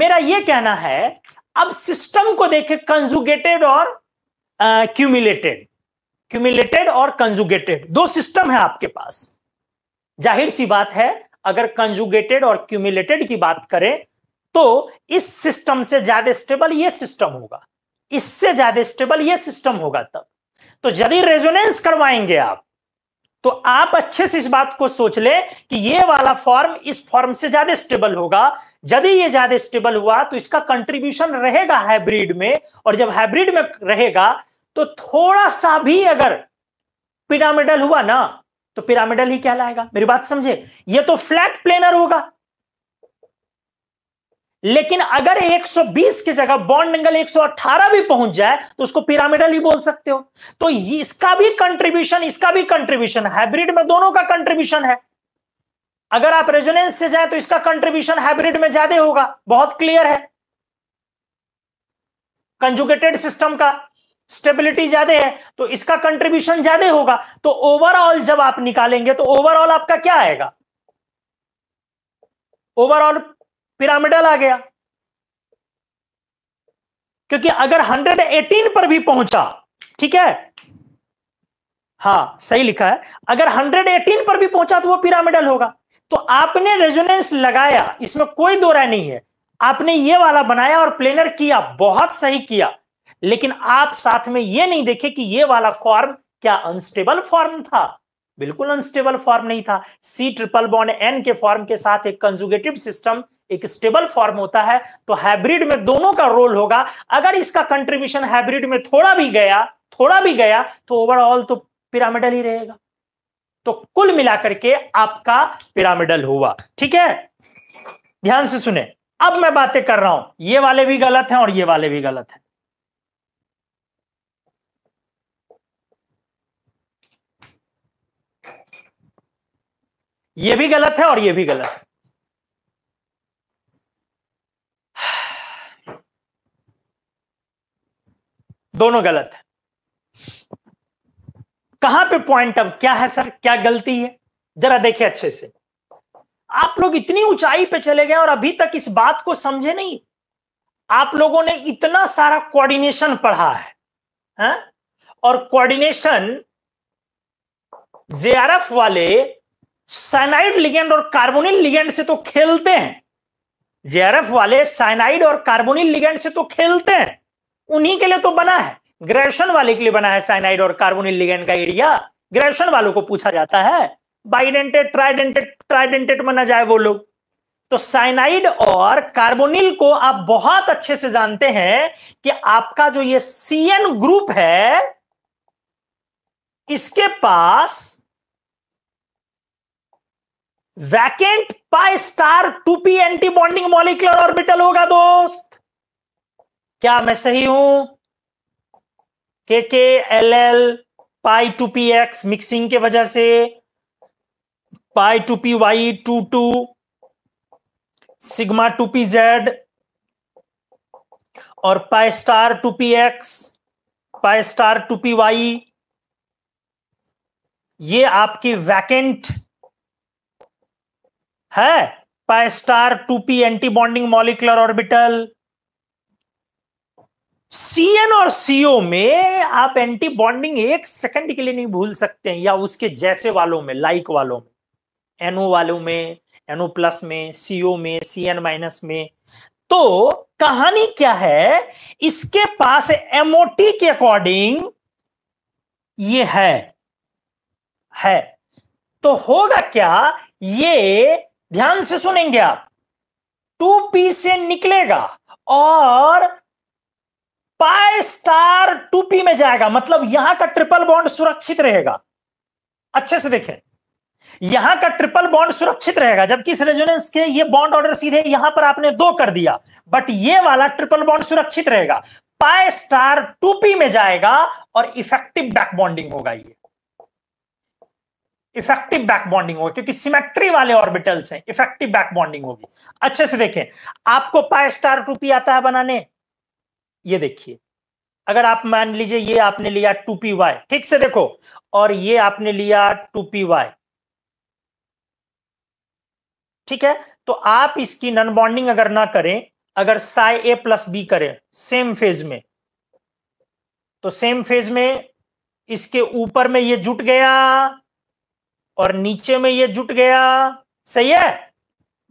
मेरा ये कहना है अब सिस्टम को देखे कंजुगेटेड और क्यूमुलेटेड क्यूमिलेटेड और कंजुगेटेड दो सिस्टम है आपके पास जाहिर सी बात है अगर कंजुगेटेड और क्यूमिलेटेड की बात करें तो इस सिस्टम से ज्यादा स्टेबल ये सिस्टम होगा इससे ज्यादा स्टेबल ये सिस्टम होगा तब तो यदि रेजोनेंस करवाएंगे आप तो आप अच्छे से इस बात को सोच ले कि ये वाला फॉर्म इस फॉर्म से ज्यादा स्टेबल होगा यदि ये ज्यादा स्टेबल हुआ तो इसका कंट्रीब्यूशन रहेगा हाइब्रिड में और जब हाइब्रिड में रहेगा तो थोड़ा सा भी अगर पिरामिडल हुआ ना तो पिरामिडल ही कहलाएगा मेरी बात समझे ये तो फ्लैट प्लेनर होगा लेकिन अगर 120 की जगह बॉन्ड एंगल 118 भी पहुंच जाए तो उसको पिरामिडल ही बोल सकते हो तो इसका भी कंट्रीब्यूशन इसका भी कंट्रीब्यूशन हाइब्रिड में दोनों का कंट्रीब्यूशन है अगर आप रेजोनेंस से जाए तो इसका कंट्रीब्यूशन हाइब्रिड में ज्यादा होगा बहुत क्लियर है कंजुकेटेड सिस्टम का स्टेबिलिटी ज्यादा है तो इसका कंट्रीब्यूशन ज्यादा होगा तो ओवरऑल जब आप निकालेंगे तो ओवरऑल आपका क्या आएगा ओवरऑल पिरामिडल आ गया क्योंकि अगर 118 पर भी पहुंचा ठीक है हाँ सही लिखा है अगर 118 पर भी पहुंचा तो वो पिरामिडल होगा तो आपने रेजोनेंस लगाया इसमें कोई दो राय नहीं है आपने ये वाला बनाया और प्लेनर किया बहुत सही किया लेकिन आप साथ में ये नहीं देखे कि ये वाला फॉर्म क्या अनस्टेबल फॉर्म था बिल्कुल अनस्टेबल फॉर्म नहीं था सी ट्रिपल बॉन्ड एन के फॉर्म के साथ एक कंजुगेटिव सिस्टम एक स्टेबल फॉर्म होता है तो हाइब्रिड में दोनों का रोल होगा अगर इसका कंट्रीब्यूशन हाइब्रिड में थोड़ा भी गया थोड़ा भी गया तो ओवरऑल तो पिरामिडल ही रहेगा तो कुल मिलाकर के आपका पिरामिडल हुआ ठीक है ध्यान से सुने अब मैं बातें कर रहा हूं ये वाले भी गलत हैं और ये वाले भी गलत है ये भी गलत है और ये भी गलत है दोनों गलत है कहां पे पॉइंट अब क्या है सर क्या गलती है जरा देखिए अच्छे से आप लोग इतनी ऊंचाई पे चले गए और अभी तक इस बात को समझे नहीं आप लोगों ने इतना सारा कोऑर्डिनेशन पढ़ा है, हा? और कोऑर्डिनेशन जे वाले साइनाइड लिगेंड और कार्बोनिल लिगेंड से तो खेलते हैं जेआरएफ वाले साइनाइड और कार्बोनिल लिगेंड से तो खेलते हैं उन्हीं के लिए तो बना है ग्रेजुएशन वाले के लिए बना है साइनाइड और कार्बोनिल लिगेंड का एरिया ग्रेजुएशन वालों को पूछा जाता है बाइडेंटेड ट्राइडेंटेड ट्राइडेंटेड माना जाए वो लोग तो साइनाइड और कार्बोनिल को आप बहुत अच्छे से जानते हैं कि आपका जो ये सीएन ग्रुप है इसके पास vacant pi star two P anti bonding molecular orbital होगा दोस्त क्या मैं सही हूं K K L L pi two P X mixing के वजह से pi two P Y two two sigma two P Z और pi star two P X pi star two P Y ये आपकी वैकेंट है pi star two P anti bonding molecular orbital CN और सीओ में आप एंटी बॉन्डिंग एक सेकंड के लिए नहीं भूल सकते हैं या उसके जैसे वालों में लाइक वालों में एनओ वालों में एनओ प्लस में सीओ में सीएन माइनस में तो कहानी क्या है इसके पास एमओटी के अकॉर्डिंग ये है है तो होगा क्या ये ध्यान से सुनेंगे आप टू पी से निकलेगा और पाई स्टार टू पी में जाएगा मतलब यहां का ट्रिपल बॉन्ड सुरक्षित रहेगा अच्छे से देखें यहां का ट्रिपल बॉन्ड सुरक्षित रहेगा जबकि इस रेजोनेंस के ये बॉन्ड ऑर्डर सीधे यहां पर आपने दो कर दिया बट ये वाला ट्रिपल बॉन्ड सुरक्षित रहेगा पाई स्टार टू पी में जाएगा और इफेक्टिव बैक बॉन्डिंग होगा ये इफेक्टिव बैक बॉन्डिंग होगी क्योंकि सिमेट्री वाले ऑर्बिटल्स हैं इफेक्टिव बैक बॉन्डिंग होगी अच्छे से देखें आपको पाए स्टार टू पी आता है बनाने ये देखिए अगर आप मान लीजिए ये आपने लिया टू पी वाई ठीक से देखो और ये आपने लिया टू पी वाई ठीक है तो आप इसकी नॉन बॉन्डिंग अगर ना करें अगर साई ए प्लस बी करें सेम फेज में तो सेम फेज में इसके ऊपर में ये जुट गया और नीचे में ये जुट गया सही है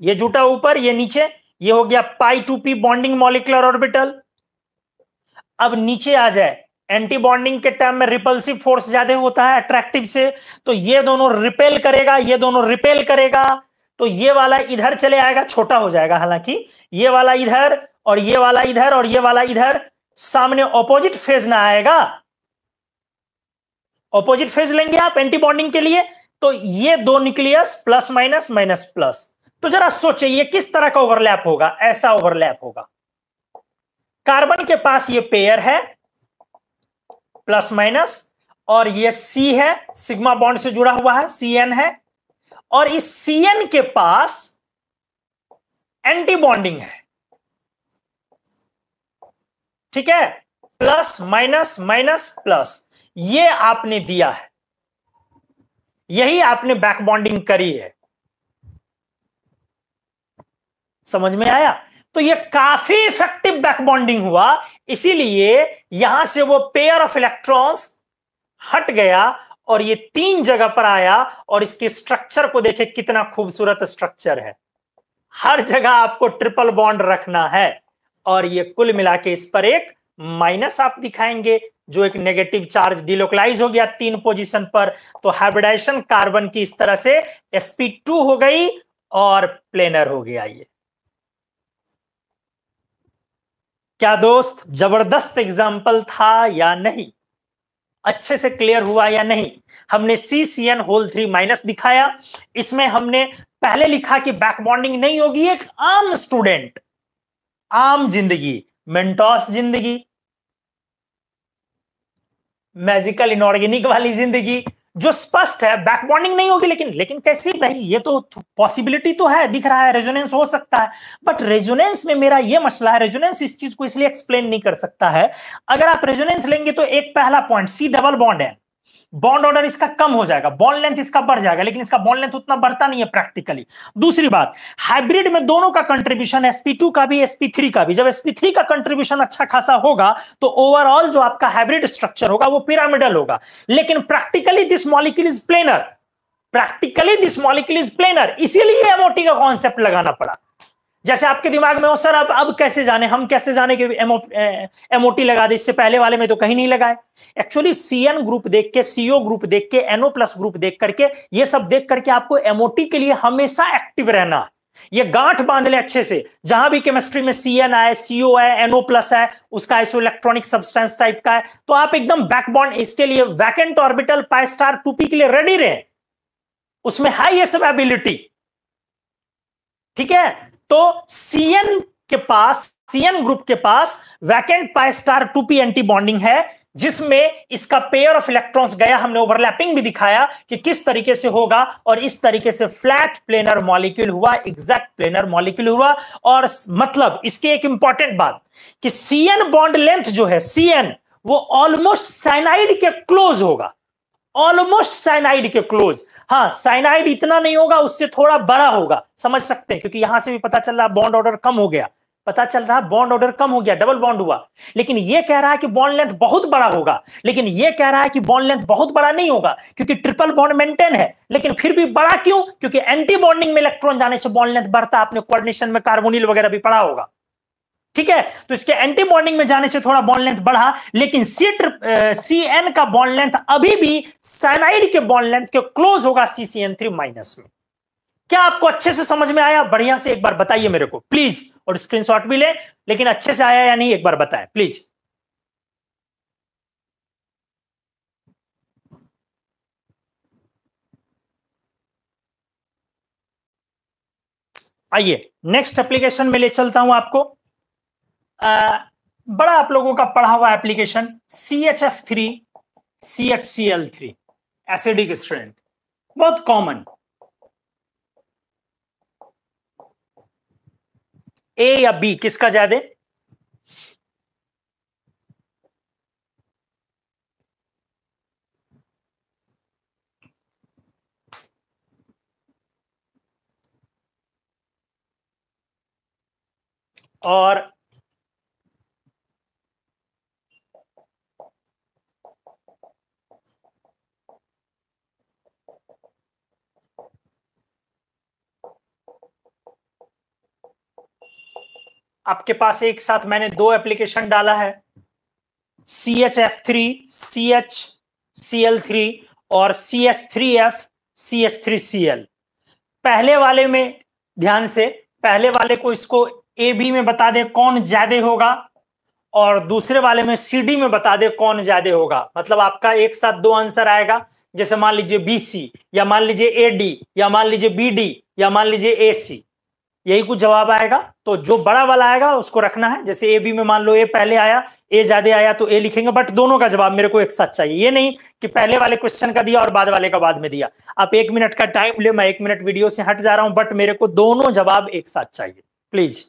ये जुटा ऊपर ये नीचे ये हो गया pi two P bonding molecular orbital अब नीचे आ जाए एंटी बॉन्डिंग के टाइम में रिपल्सिव फोर्स ज्यादा होता है अट्रैक्टिव से तो ये दोनों रिपेल करेगा ये दोनों रिपेल करेगा तो ये वाला इधर चले आएगा छोटा हो जाएगा हालांकि ये वाला इधर और ये वाला इधर और ये वाला इधर सामने ऑपोजिट फेज ना आएगा ऑपोजिट फेज लेंगे आप एंटी बॉन्डिंग के लिए तो ये दो nucleus plus minus minus plus तो जरा सोचे ये किस तरह का ओवरलैप होगा ऐसा ओवरलैप होगा कार्बन के पास ये पेयर है प्लस माइनस और ये सी है सिग्मा बॉन्ड से जुड़ा हुआ है सी एन है और इस सी एन के पास एंटीबॉन्डिंग है ठीक है प्लस माइनस माइनस प्लस ये आपने दिया है यही आपने बैक बॉन्डिंग करी है समझ में आया तो ये काफी इफेक्टिव बैक बॉन्डिंग हुआ इसीलिए यहां से वो पेयर ऑफ इलेक्ट्रॉन्स हट गया और ये तीन जगह पर आया और इसके स्ट्रक्चर को देखे कितना खूबसूरत स्ट्रक्चर है हर जगह आपको ट्रिपल बॉन्ड रखना है और ये कुल मिला के इस पर एक माइनस आप दिखाएंगे जो एक नेगेटिव चार्ज डिलोकलाइज हो गया तीन पोजीशन पर तो हाइब्रिडाइजेशन कार्बन की इस तरह से sp2 हो गई और प्लेनर हो गया ये क्या दोस्त जबरदस्त एग्जाम्पल था या नहीं अच्छे से क्लियर हुआ या नहीं हमने C C N whole three minus दिखाया इसमें हमने पहले लिखा कि बैकबॉन्डिंग नहीं होगी एक आम स्टूडेंट आम जिंदगी मेंटोस जिंदगी मैजिकल इनऑर्गेनिक वाली जिंदगी जो स्पष्ट है बैकबॉन्डिंग नहीं होगी लेकिन लेकिन कैसी भाई ये तो पॉसिबिलिटी तो है दिख रहा है रेजोनेंस हो सकता है बट रेजोनेंस में मेरा ये मसला है रेजोनेंस इस चीज को इसलिए एक्सप्लेन नहीं कर सकता है अगर आप रेजोनेंस लेंगे तो एक पहला पॉइंट सी डबल बॉन्ड है बॉन्ड ऑर्डर इसका कम हो जाएगा बॉन्ड लेंथ इसका बढ़ जाएगा लेकिन इसका बॉन्ड लेंथ उतना बढ़ता नहीं है प्रैक्टिकली दूसरी बात हाइब्रिड में दोनों का कंट्रीब्यूशन एसपी का भी एसपी का भी जब एसपी का कंट्रीब्यूशन अच्छा खासा होगा तो ओवरऑल जो आपका हाइब्रिड स्ट्रक्चर होगा वो पिरामिडल होगा लेकिन practically this molecule is planar practically this molecule is planar इसीलिए एमओटी का कॉन्सेप्ट लगाना पड़ा जैसे आपके दिमाग में हो सर अब अब कैसे जाने हम कैसे जाने कि एमओ एमओटी लगा दे इससे पहले वाले में तो कहीं नहीं लगाए एक्चुअली सीएन ग्रुप देख के सीओ ग्रुप देख के एनओ प्लस ग्रुप देख करके ये सब देख करके आपको एमओटी के लिए हमेशा एक्टिव रहना है ये गांठ बांध ले अच्छे से जहां भी केमिस्ट्री में सी एन आए सीओ है एनओ प्लस है उसका आइसो इलेक्ट्रॉनिक सब्सटेंस टाइप का है तो आप एकदम बैकबॉन्ड इसके लिए vacant orbital pi star two P के लिए रेडी रहे उसमें हाई ये सब एबिलिटी ठीक है तो सीएन के पास सीएन ग्रुप के पास vacant pi star two P anti bonding है जिसमें इसका पेयर ऑफ इलेक्ट्रॉन्स गया हमने ओवरलैपिंग भी दिखाया कि किस तरीके से होगा और इस तरीके से फ्लैट प्लेनर मॉलिक्यूल हुआ एग्जैक्ट प्लेनर मॉलिक्यूल हुआ और मतलब इसकी एक इंपॉर्टेंट बात कि सीएन बॉन्ड लेंथ जो है सीएन वो ऑलमोस्ट साइनाइड के क्लोज होगा ऑलमोस्ट साइनाइड के क्लोज हाँ साइनाइड इतना नहीं होगा उससे थोड़ा बड़ा होगा समझ सकते हैं क्योंकि यहां से भी पता चल रहा बॉन्ड ऑर्डर कम हो गया पता चल रहा बॉन्ड ऑर्डर कम हो गया डबल बॉन्ड हुआ लेकिन यह कह रहा है कि बॉन्ड लेंथ बहुत बड़ा होगा लेकिन यह कह रहा है कि बॉन्ड लेंथ बहुत बड़ा नहीं होगा क्योंकि ट्रिपल बॉन्ड मेंटेन है लेकिन फिर भी बड़ा क्यों क्योंकि एंटी बॉन्डिंग में इलेक्ट्रॉन जाने से बॉन्ड लेंथ बढ़ता आपने कोऑर्डिनेशन में कार्बोनिल वगैरह भी पड़ा होगा ठीक है तो इसके एंटी बॉन्डिंग में जाने से थोड़ा बॉन्ड लेंथ बढ़ा लेकिन सी सी एन का बॉन्ड लेंथ अभी भी साइनाइड के बॉन्ड लेंथ के क्लोज होगा C C N three minus में क्या आपको अच्छे से समझ में आया बढ़िया से एक बार बताइए मेरे को प्लीज और स्क्रीनशॉट भी ले लेकिन अच्छे से आया या नहीं एक बार बताए प्लीज आइए नेक्स्ट एप्लीकेशन में ले चलता हूं आपको बड़ा आप लोगों का पढ़ा हुआ application C H F three C H C L three acidic strength बहुत कॉमन ए या बी किसका ज्यादा और आपके पास एक साथ मैंने दो एप्लीकेशन डाला है C H F three C H C L three और C H three F C H three C L पहले वाले में ध्यान से पहले वाले को इसको ए बी में बता दे कौन ज्यादा होगा और दूसरे वाले में सी डी में बता दे कौन ज्यादा होगा मतलब आपका एक साथ दो आंसर आएगा जैसे मान लीजिए बी सी या मान लीजिए ए डी या मान लीजिए बी डी या मान लीजिए ए सी यही कुछ जवाब आएगा तो जो बड़ा वाला आएगा उसको रखना है जैसे ए बी में मान लो ए पहले आया ए ज्यादा आया तो ए लिखेंगे बट दोनों का जवाब मेरे को एक साथ चाहिए ये नहीं कि पहले वाले क्वेश्चन का दिया और बाद वाले का बाद में दिया आप एक मिनट का टाइम ले मैं एक मिनट वीडियो से हट जा रहा हूं बट मेरे को दोनों जवाब एक साथ चाहिए प्लीज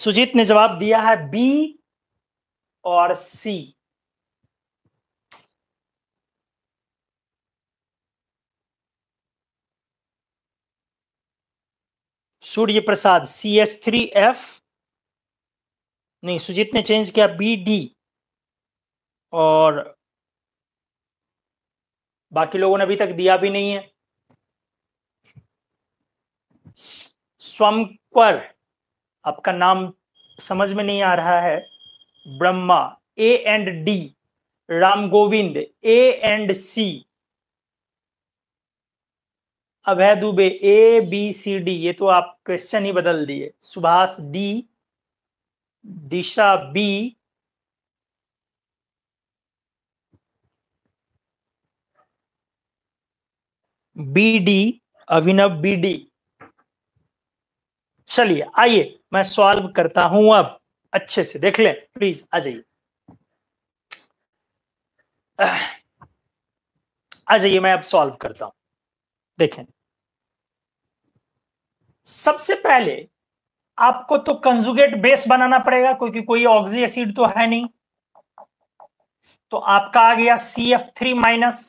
सुजीत ने जवाब दिया है बी और C Surya Prasad C H three F नहीं सुजीत ने चेंज किया बी डी और बाकी लोगों ने अभी तक दिया भी नहीं है स्वमक्वर आपका नाम समझ में नहीं आ रहा है Brahma A and D Ram Govind A and C Abhay Dubey A B C D ये तो आप क्वेश्चन ही बदल दिए Subhash D Disha B B D Abhinav B D चलिए आइए मैं सॉल्व करता हूं अब अच्छे से देख लें प्लीज आ जाइए आ जाइए मैं अब सॉल्व करता हूं देखें सबसे पहले आपको तो कंजुगेट बेस बनाना पड़ेगा क्योंकि कोई ऑक्सी एसिड तो है नहीं तो आपका आ गया सी एफ थ्री माइनस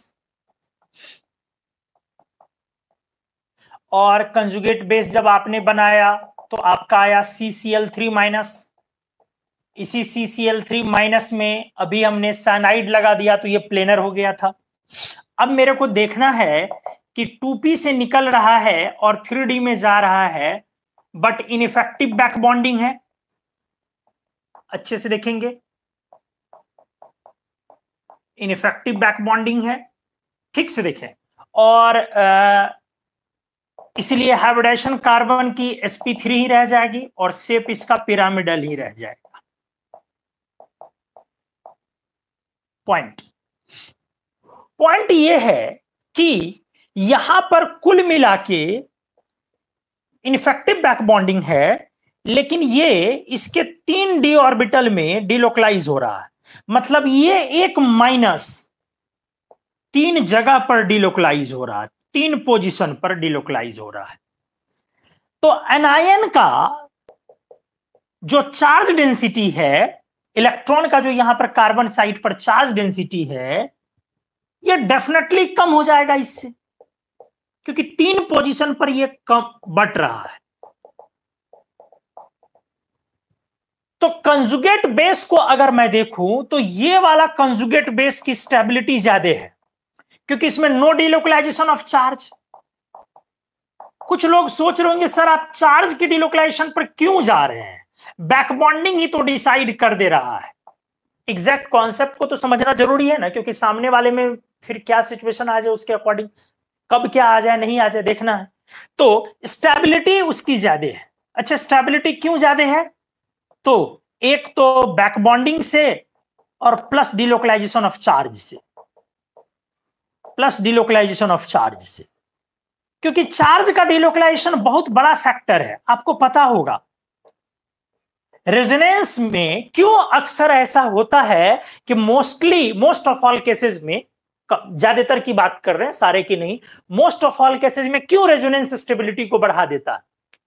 और कंजुगेट बेस जब आपने बनाया तो आपका आया C C L three minus इसी C C L three minus में अभी हमने साइनाइड लगा दिया तो ये प्लेनर हो गया था अब मेरे को देखना है कि टू पी से निकल रहा है और थ्री डी में जा रहा है बट इफेक्टिव बैक बॉन्डिंग है अच्छे से देखेंगे इनफेक्टिव बैक बॉन्डिंग है ठीक से देखें और आ, इसलिए हाइब्रिडाइजेशन कार्बन की sp3 ही रह जाएगी और सेप इसका पिरामिडल ही रह जाएगा पॉइंट पॉइंट ये है कि यहां पर कुल मिला के इन्फेक्टिव बैक बॉन्डिंग है लेकिन ये इसके तीन डी ऑर्बिटल में डिलोकलाइज हो रहा है मतलब ये एक माइनस तीन जगह पर डिलोकलाइज हो रहा है तीन पोजीशन पर डिलोकलाइज हो रहा है तो एनायन का जो चार्ज डेंसिटी है इलेक्ट्रॉन का जो यहां पर कार्बन साइट पर चार्ज डेंसिटी है ये डेफिनेटली कम हो जाएगा इससे क्योंकि तीन पोजीशन पर ये कम बट रहा है तो कंजुगेट बेस को अगर मैं देखूं तो ये वाला कंजुगेट बेस की स्टेबिलिटी ज्यादा है क्योंकि इसमें नो डिलोकलाइजेशन ऑफ चार्ज कुछ लोग सोच रहे होंगे सर आप चार्ज की डिलोकलाइजेशन पर क्यों जा रहे हैं बैकबॉन्डिंग ही तो डिसाइड कर दे रहा है एग्जैक्ट कॉन्सेप्ट को तो समझना जरूरी है ना क्योंकि सामने वाले में फिर क्या सिचुएशन आ जाए उसके अकॉर्डिंग कब क्या आ जाए नहीं आ जाए देखना है तो स्टेबिलिटी उसकी ज्यादा है अच्छा स्टेबिलिटी क्यों ज्यादा है तो एक तो बैकबॉन्डिंग से और प्लस डिलोकलाइजेशन ऑफ चार्ज से प्लस डिलोकलाइजेशन ऑफ चार्ज से क्योंकि चार्ज का डिलोकलाइजेशन बहुत बड़ा फैक्टर है आपको पता होगा रेजोनेंस में क्यों अक्सर ऐसा होता है कि mostly most of all cases में ज्यादातर की बात कर रहे हैं सारे की नहीं मोस्ट ऑफ ऑल केसेस में क्यों रेजोनेंस स्टेबिलिटी को बढ़ा देता है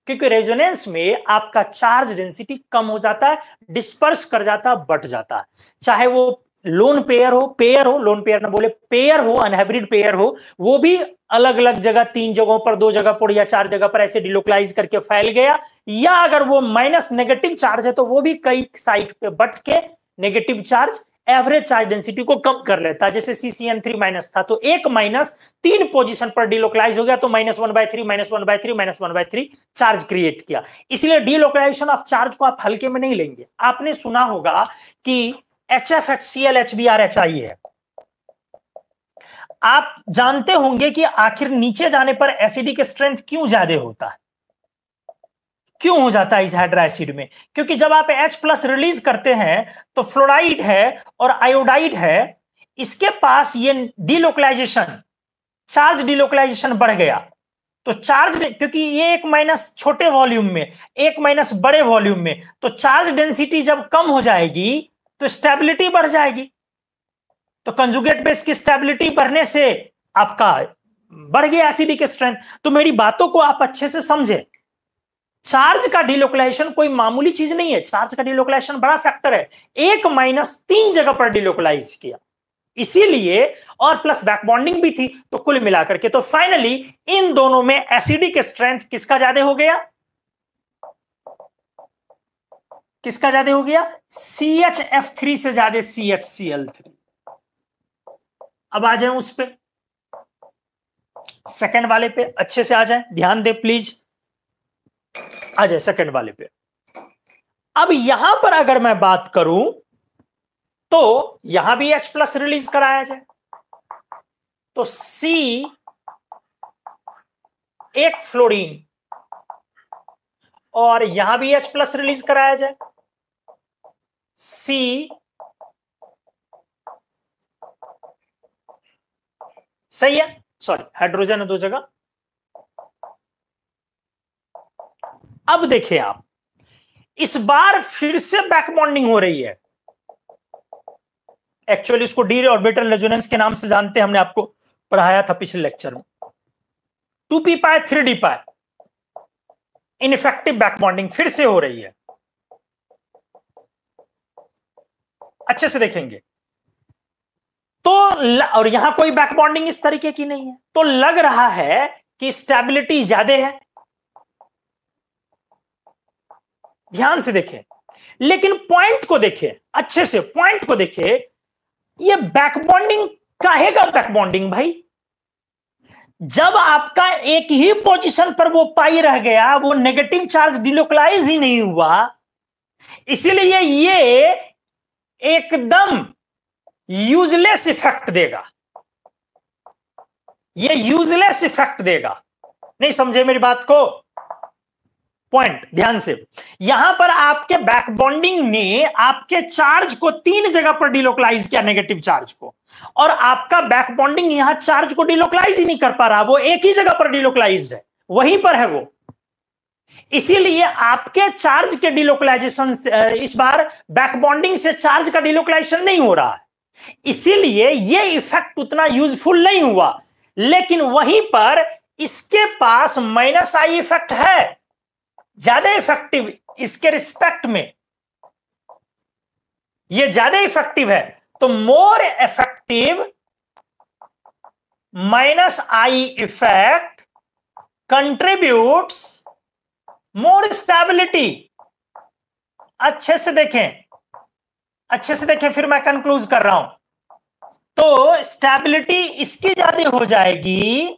क्योंकि रेजोनेंस में आपका चार्ज डेंसिटी कम हो जाता है डिस्पर्स कर जाता है बट जाता है चाहे वो लोन पेयर हो पेयर हो लोन पेयर ना बोले पेयर हो अनहाइब्रिड पेयर हो वो भी अलग अलग जगह तीन जगहों पर दो जगह पर या चार जगह पर ऐसे डिलोकलाइज करके फैल गया या अगर वो माइनस नेगेटिव चार्ज है तो वो भी कई साइड पे बट के negative charge average charge density को कम कर लेता है जैसे सीसीएन थ्री माइनस था तो एक माइनस तीन पोजिशन पर डिलोकलाइज हो गया तो minus one by three minus one by three minus one by three charge create किया इसलिए डिलोकलाइजेशन ऑफ चार्ज को आप हल्के में नहीं लेंगे आपने सुना होगा कि H F H C L H B R H I है आप जानते होंगे कि आखिर नीचे जाने पर एसिडिक स्ट्रेंथ क्यों ज्यादा होता है क्यों हो जाता है इस हाइड्रा एसिड में क्योंकि जब आप H प्लस रिलीज करते हैं तो फ्लोराइड है और आयोडाइड है इसके पास ये डिलोकलाइजेशन चार्ज डिलोकलाइजेशन बढ़ गया तो चार्ज क्योंकि ये एक माइनस छोटे वॉल्यूम में एक माइनस बड़े वॉल्यूम में तो चार्ज डेंसिटी जब कम हो जाएगी तो स्टेबिलिटी बढ़ जाएगी तो कंजुगेट बेस की स्टेबिलिटी बढ़ने से आपका बढ़ गया एसीबी के स्ट्रेंथ तो मेरी बातों को आप अच्छे से समझे चार्ज का डिलोकलाइजेशन कोई मामूली चीज नहीं है चार्ज का डिलोकलाइजेशन बड़ा फैक्टर है एक माइनस तीन जगह पर डिलोकलाइज किया इसीलिए और प्लस बैकबॉन्डिंग भी थी तो कुल मिलाकर के तो फाइनली इन दोनों में एसिडी के स्ट्रेंथ किसका ज्यादा हो गया किसका ज्यादा हो गया सी एच एफ थ्री से ज्यादा C H C L three अब आ जाए उस पर सेकेंड वाले पे अच्छे से आ जाए ध्यान दे प्लीज आ जाए सेकेंड वाले पे अब यहां पर अगर मैं बात करूं तो यहां भी H प्लस रिलीज कराया जाए तो C एक फ्लोरीन और यहां भी H प्लस रिलीज कराया जाए C सही है सॉरी हाइड्रोजन है दो जगह अब देखिए आप इस बार फिर से बैक बॉन्डिंग हो रही है एक्चुअली इसको डी ऑर्बिटल रेजोनेंस के नाम से जानते हैं हमने आपको पढ़ाया था पिछले लेक्चर में two P pi three D pi ineffective back bonding फिर से हो रही है अच्छे से देखेंगे तो और यहां कोई बैकबॉन्डिंग इस तरीके की नहीं है तो लग रहा है कि स्टेबिलिटी ज्यादा है ध्यान से देखें लेकिन पॉइंट को देखें अच्छे से पॉइंट को देखें ये बैकबॉन्डिंग काहे का भाई जब आपका एक ही पोजीशन पर वो पाई रह गया वो नेगेटिव चार्ज डिलोकलाइज ही नहीं हुआ इसीलिए ये एकदम यूजलेस इफेक्ट देगा ये यूजलेस इफेक्ट देगा नहीं समझे मेरी बात को पॉइंट ध्यान से यहां पर आपके बैकबॉन्डिंग ने आपके चार्ज को तीन जगह पर डिलोकलाइज किया नेगेटिव चार्ज को और आपका बैकबॉन्डिंग यहां चार्ज को डिलोकलाइज ही नहीं कर पा रहा वो एक ही जगह पर डिलोकलाइज है वहीं पर है वो इसीलिए आपके चार्ज के डिलोकलाइजेशन इस बार बैकबॉन्डिंग से चार्ज का डिलोकलाइजेशन नहीं हो रहा है इसीलिए ये इफेक्ट उतना यूजफुल नहीं हुआ लेकिन वहीं पर इसके पास माइनस आई इफेक्ट है ज्यादा इफेक्टिव इसके रिस्पेक्ट में ये ज्यादा इफेक्टिव है तो more effective minus I effect contributes more stability अच्छे से देखें अच्छे से देखें फिर मैं कंक्लूज कर रहा हूं तो स्टेबिलिटी इसकी ज्यादा हो जाएगी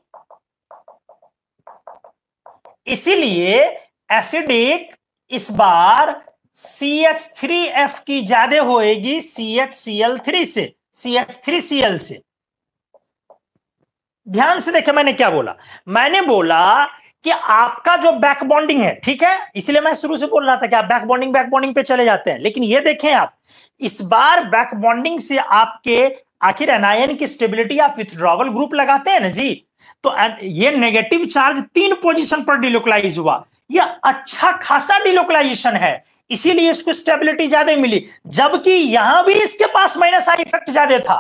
इसीलिए एसिडिक इस बार सी थ्री एफ की ज्यादा होएगी C C H L three से सी सी थ्री एल से ध्यान से देखें मैंने क्या बोला मैंने बोला कि आपका जो बैक बॉन्डिंग है ठीक है इसलिए मैं शुरू से बोल रहा था कि आप बैक बॉन्डिंग बैक बॉन्डिंग पे चले जाते हैं लेकिन ये देखें आप इस बार बैक बॉन्डिंग से आपके आखिर एनआईएन की स्टेबिलिटी आप विथड्रॉवल ग्रुप लगाते हैं ना जी तो ये नेगेटिव चार्ज तीन पोजिशन पर डिलोकलाइज हुआ ये अच्छा खासा डिलोकलाइजेशन है इसीलिए इसको स्टेबिलिटी ज्यादा मिली जबकि यहां भी इसके पास माइनस आई इफेक्ट ज्यादा था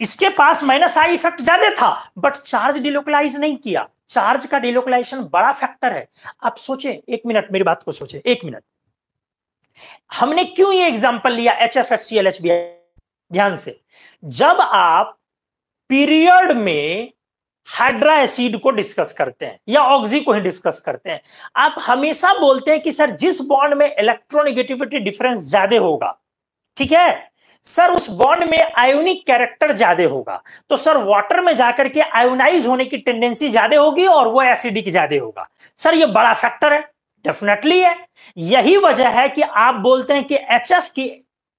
इसके पास माइनस आई इफेक्ट ज्यादा था बट चार्ज डिलोकलाइज नहीं किया चार्ज का डिलोकलाइजेशन बड़ा फैक्टर है आप सोचे एक मिनट मेरी बात को सोचे एक मिनट हमने क्यों ये एग्जाम्पल लिया H F S C L H B ध्यान से जब आप पीरियड में हाइड्रा एसिड को डिस्कस करते हैं या ऑक्सी को ही डिस्कस करते हैं आप हमेशा बोलते हैं कि सर जिस बॉन्ड में इलेक्ट्रोनिगेटिविटी डिफरेंस ज्यादा होगा ठीक है सर उस बॉन्ड में आयोनिक कैरेक्टर ज्यादा होगा तो सर वाटर में जाकर के आयोनाइज होने की टेंडेंसी ज्यादा होगी और वो एसिडिक ज्यादा होगा सर ये बड़ा फैक्टर है डेफिनेटली है यही वजह है कि आप बोलते हैं कि एच की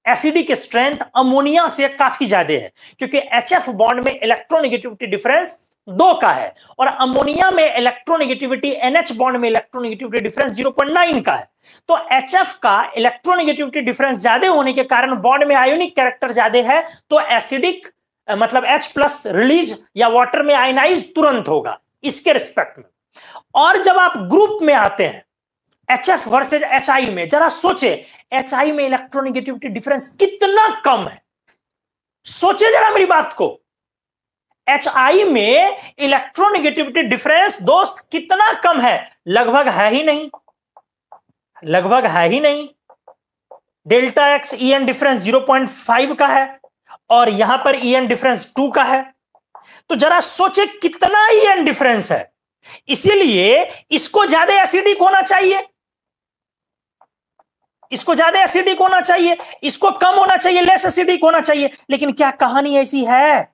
एसिडिक स्ट्रेंथ अमोनिया से काफी ज्यादा है क्योंकि एच बॉन्ड में इलेक्ट्रोनिगेटिविटी डिफरेंस दो का है और अमोनिया में इलेक्ट्रोनेगेटिविटी एनएच बॉन्ड में इलेक्ट्रोनेगेटिविटी डिफरेंस 0.9 का है तो एचएफ का इलेक्ट्रोनेगेटिविटी डिफरेंस ज्यादा होने के कारण बॉन्ड में आयोनिक कैरेक्टर ज्यादा है तो एसिडिक मतलब एच प्लस रिलीज या वाटर में आयनाइज तुरंत होगा इसके रिस्पेक्ट में और जब आप ग्रुप में आते हैं H F versus H I में जरा सोचे एच आई में इलेक्ट्रोनेगेटिविटी डिफरेंस कितना कम है सोचे जरा मेरी बात को एच आई में इलेक्ट्रोनिगेटिविटी डिफरेंस दोस्त कितना कम है लगभग है ही नहीं लगभग है ही नहीं delta X E N difference zero point five का है और यहां पर ई एन डिफरेंस टू का है तो जरा सोचे कितना ई एन डिफरेंस है इसीलिए इसको ज्यादा एसिडिक होना चाहिए इसको ज्यादा एसिडिक होना चाहिए इसको कम होना चाहिए लेस एसिडिक होना चाहिए लेकिन क्या कहानी ऐसी है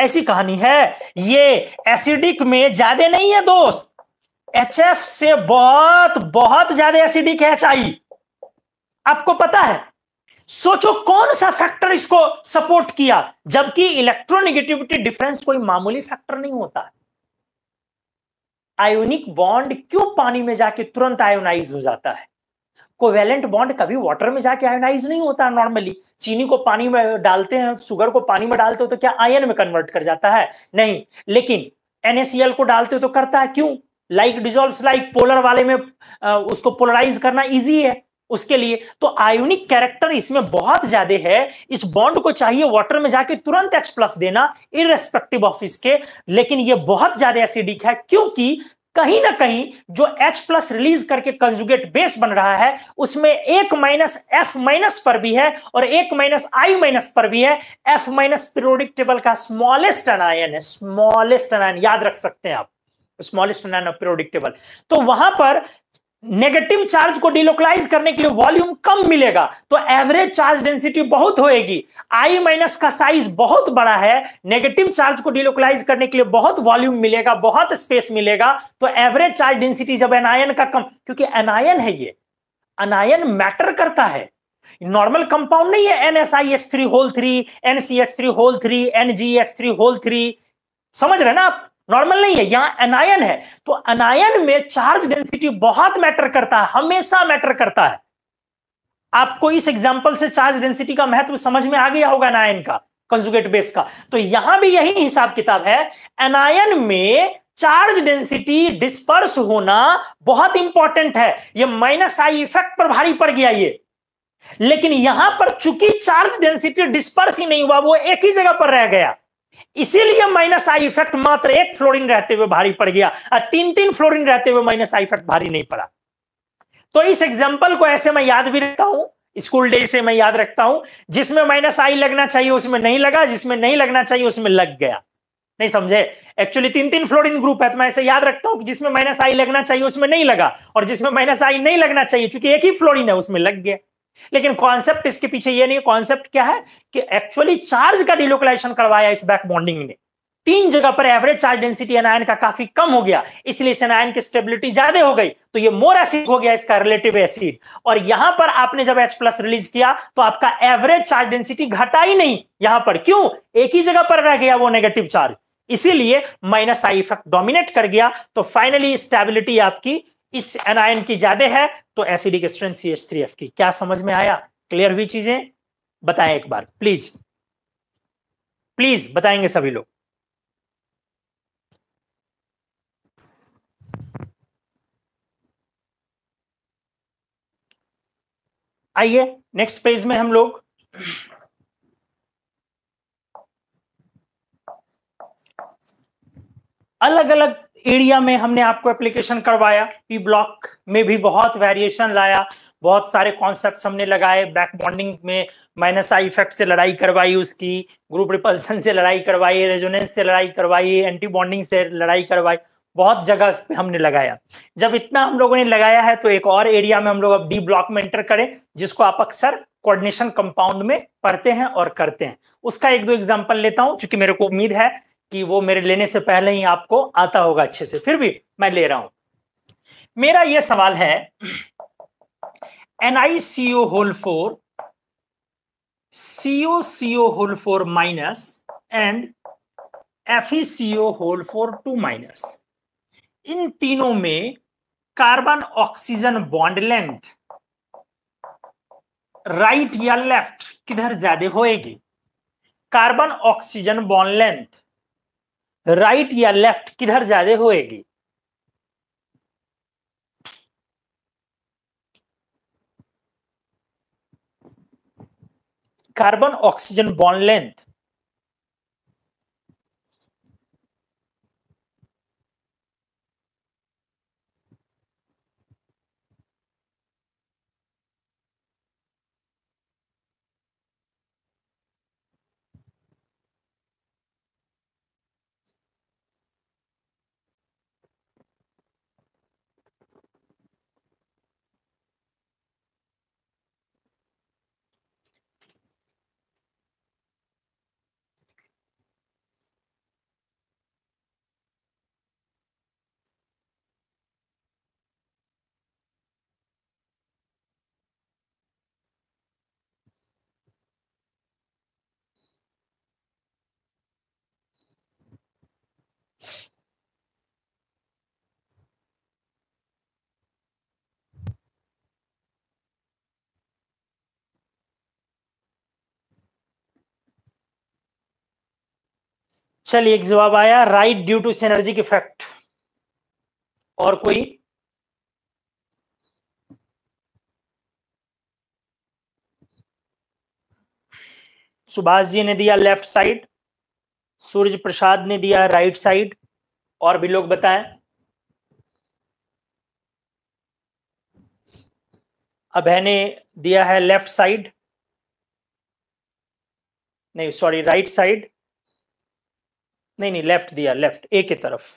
ऐसी कहानी है ये एसिडिक में ज्यादा नहीं है दोस्त एच से बहुत बहुत ज्यादा एसिडिक है एच आपको पता है सोचो कौन सा फैक्टर इसको सपोर्ट किया जबकि इलेक्ट्रोनेगेटिविटी डिफरेंस कोई मामूली फैक्टर नहीं होता है आयोनिक बॉन्ड क्यों पानी में जाके तुरंत आयोनाइज हो जाता है कोवेलेंट बॉन्ड कभी वाटर में जाके आयोनाइज नहीं होता नॉर्मली चीनी को पानी में डालते हैं शुगर को पानी में डालते हो तो क्या आयन में कन्वर्ट कर जाता है नहीं लेकिन एनएसएल को डालते हो तो करता है क्यों लाइक डिजोल्व लाइक पोलर वाले में आ, उसको पोलराइज करना ईजी है उसके लिए तो आयोनिक कैरेक्टर इसमें बहुत ज्यादा है इस बॉन्ड को चाहिए वाटर में जाके तुरंत एच प्लस देना इरेस्पेक्टिव ऑफ इसके लेकिन ये बहुत ज्यादा एसिडिक है क्योंकि कहीं ना कहीं जो H प्लस रिलीज करके कंजुगेट बेस बन रहा है उसमें एक माइनस एफ माइनस पर भी है और एक माइनस आई माइनस पर भी है एफ माइनस पीरियोडिक टेबल का स्मॉलेस्ट अनायन है स्मॉलेस्ट अनायन याद रख सकते हैं आप smallest anion of periodic table तो वहां पर नेगेटिव चार्ज को डिलोकलाइज करने के लिए वॉल्यूम कम मिलेगा तो एवरेज चार्ज डेंसिटी बहुत होएगी आई माइनस का साइज बहुत बड़ा है नेगेटिव चार्ज को डिलोकलाइज करने के लिए बहुत वॉल्यूम मिलेगा बहुत स्पेस मिलेगा तो एवरेज चार्ज डेंसिटी जब एनायन का कम क्योंकि एनायन है ये अनायन मैटर करता है नॉर्मल कंपाउंड नहीं है N S I H three whole three N C H three whole three N G H three whole three समझ रहे ना आप नॉर्मल नहीं है यहाँ अनायन है तो अनायन में चार्ज डेंसिटी बहुत मैटर करता है हमेशा मैटर करता है आपको इस एग्जाम्पल से चार्ज डेंसिटी का महत्व समझ में आ गया होगा अनायन का कंजुगेट बेस का तो यहां भी यही हिसाब किताब है एनायन में चार्ज डेंसिटी डिस्पर्स होना बहुत इंपॉर्टेंट है ये माइनस आई इफेक्ट पर भारी पड़ गया ये लेकिन यहां पर चूंकि चार्ज डेंसिटी डिस्पर्स ही नहीं हुआ वो एक ही जगह पर रह गया इसीलिए माइनस आई इफेक्ट मात्र एक फ्लोरिन रहते हुए भारी पड़ गया और तीन तीन फ्लोरिन रहते हुए माइनस आई इफेक्ट भारी नहीं पड़ा तो इस एग्जाम्पल को ऐसे मैं याद भी रखता हूं स्कूल डे से मैं याद रखता हूं जिसमें माइनस आई लगना चाहिए उसमें नहीं लगा जिसमें नहीं लगना चाहिए उसमें लग गया नहीं समझे एक्चुअली तीन तीन फ्लोरिन ग्रुप है तो मैं ऐसे याद रखता हूं कि जिसमें माइनस आई लगना चाहिए उसमें नहीं लगा और जिसमें माइनस आई नहीं लगना चाहिए क्योंकि एक ही फ्लोरिन है उसमें लग गया लेकिन कॉन्सेप्ट इसके पीछे ये नहीं कॉन्सेप्ट क्या है कि एक्चुअली चार्ज का डिलोकलाइजेशन करवाया इस बैक बॉन्डिंग ने तीन जगह पर एवरेज चार्ज डेंसिटी एनायन का काफी कम हो गया इसलिए इस एनायन की स्टेबिलिटी ज्यादा हो गई तो ये मोर एसिड हो गया इसका रिलेटिव एसिड और यहां पर आपने जब H प्लस रिलीज किया तो आपका एवरेज चार्ज डेंसिटी घटा ही नहीं यहां पर क्यों एक ही जगह पर रह गया वो नेगेटिव चार्ज इसीलिए माइनस आई इफेक्ट डोमिनेट कर गया तो फाइनली स्टेबिलिटी आपकी इस एनआईन की ज्यादा है तो acidic strength C H three F की क्या समझ में आया क्लियर हुई चीजें बताएं एक बार प्लीज प्लीज बताएंगे सभी लोग आइए नेक्स्ट पेज में हम लोग अलग अलग एरिया में हमने आपको एप्लीकेशन करवाया पी ब्लॉक में भी बहुत वेरिएशन लाया बहुत सारे कॉन्सेप्ट हमने लगाए बैक बॉन्डिंग में माइनस आई इफेक्ट से लड़ाई करवाई उसकी ग्रुप रिपल्सन से लड़ाई करवाई रेजोनेंस से लड़ाई करवाई एंटी बॉन्डिंग से लड़ाई करवाई बहुत जगह पे हमने लगाया जब इतना हम लोगों ने लगाया है तो एक और एरिया में हम लोग अब डी ब्लॉक में एंटर करें जिसको आप अक्सर कोऑर्डिनेशन कंपाउंड में पढ़ते हैं और करते हैं उसका एक दो एग्जांपल लेता हूं क्योंकि मेरे को उम्मीद है कि वो मेरे लेने से पहले ही आपको आता होगा अच्छे से फिर भी मैं ले रहा हूं मेरा ये सवाल है NICO whole four CO CO whole four minus and F CO whole four two minus इन तीनों में carbon oxygen bond length right या लेफ्ट किधर ज्यादा होएगी carbon oxygen bond length right या लेफ्ट किधर ज्यादा होएगी कार्बन ऑक्सीजन बॉन्ड लेंथ चलिए एक जवाब आया right due to synergic effect और कोई सुभाष जी ने दिया लेफ्ट साइड सूर्य प्रसाद ने दिया राइट साइड और भी लोग बताएं अभय ने दिया है लेफ्ट साइड नहीं सॉरी राइट साइड नहीं नहीं लेफ्ट दिया लेफ्ट ए की तरफ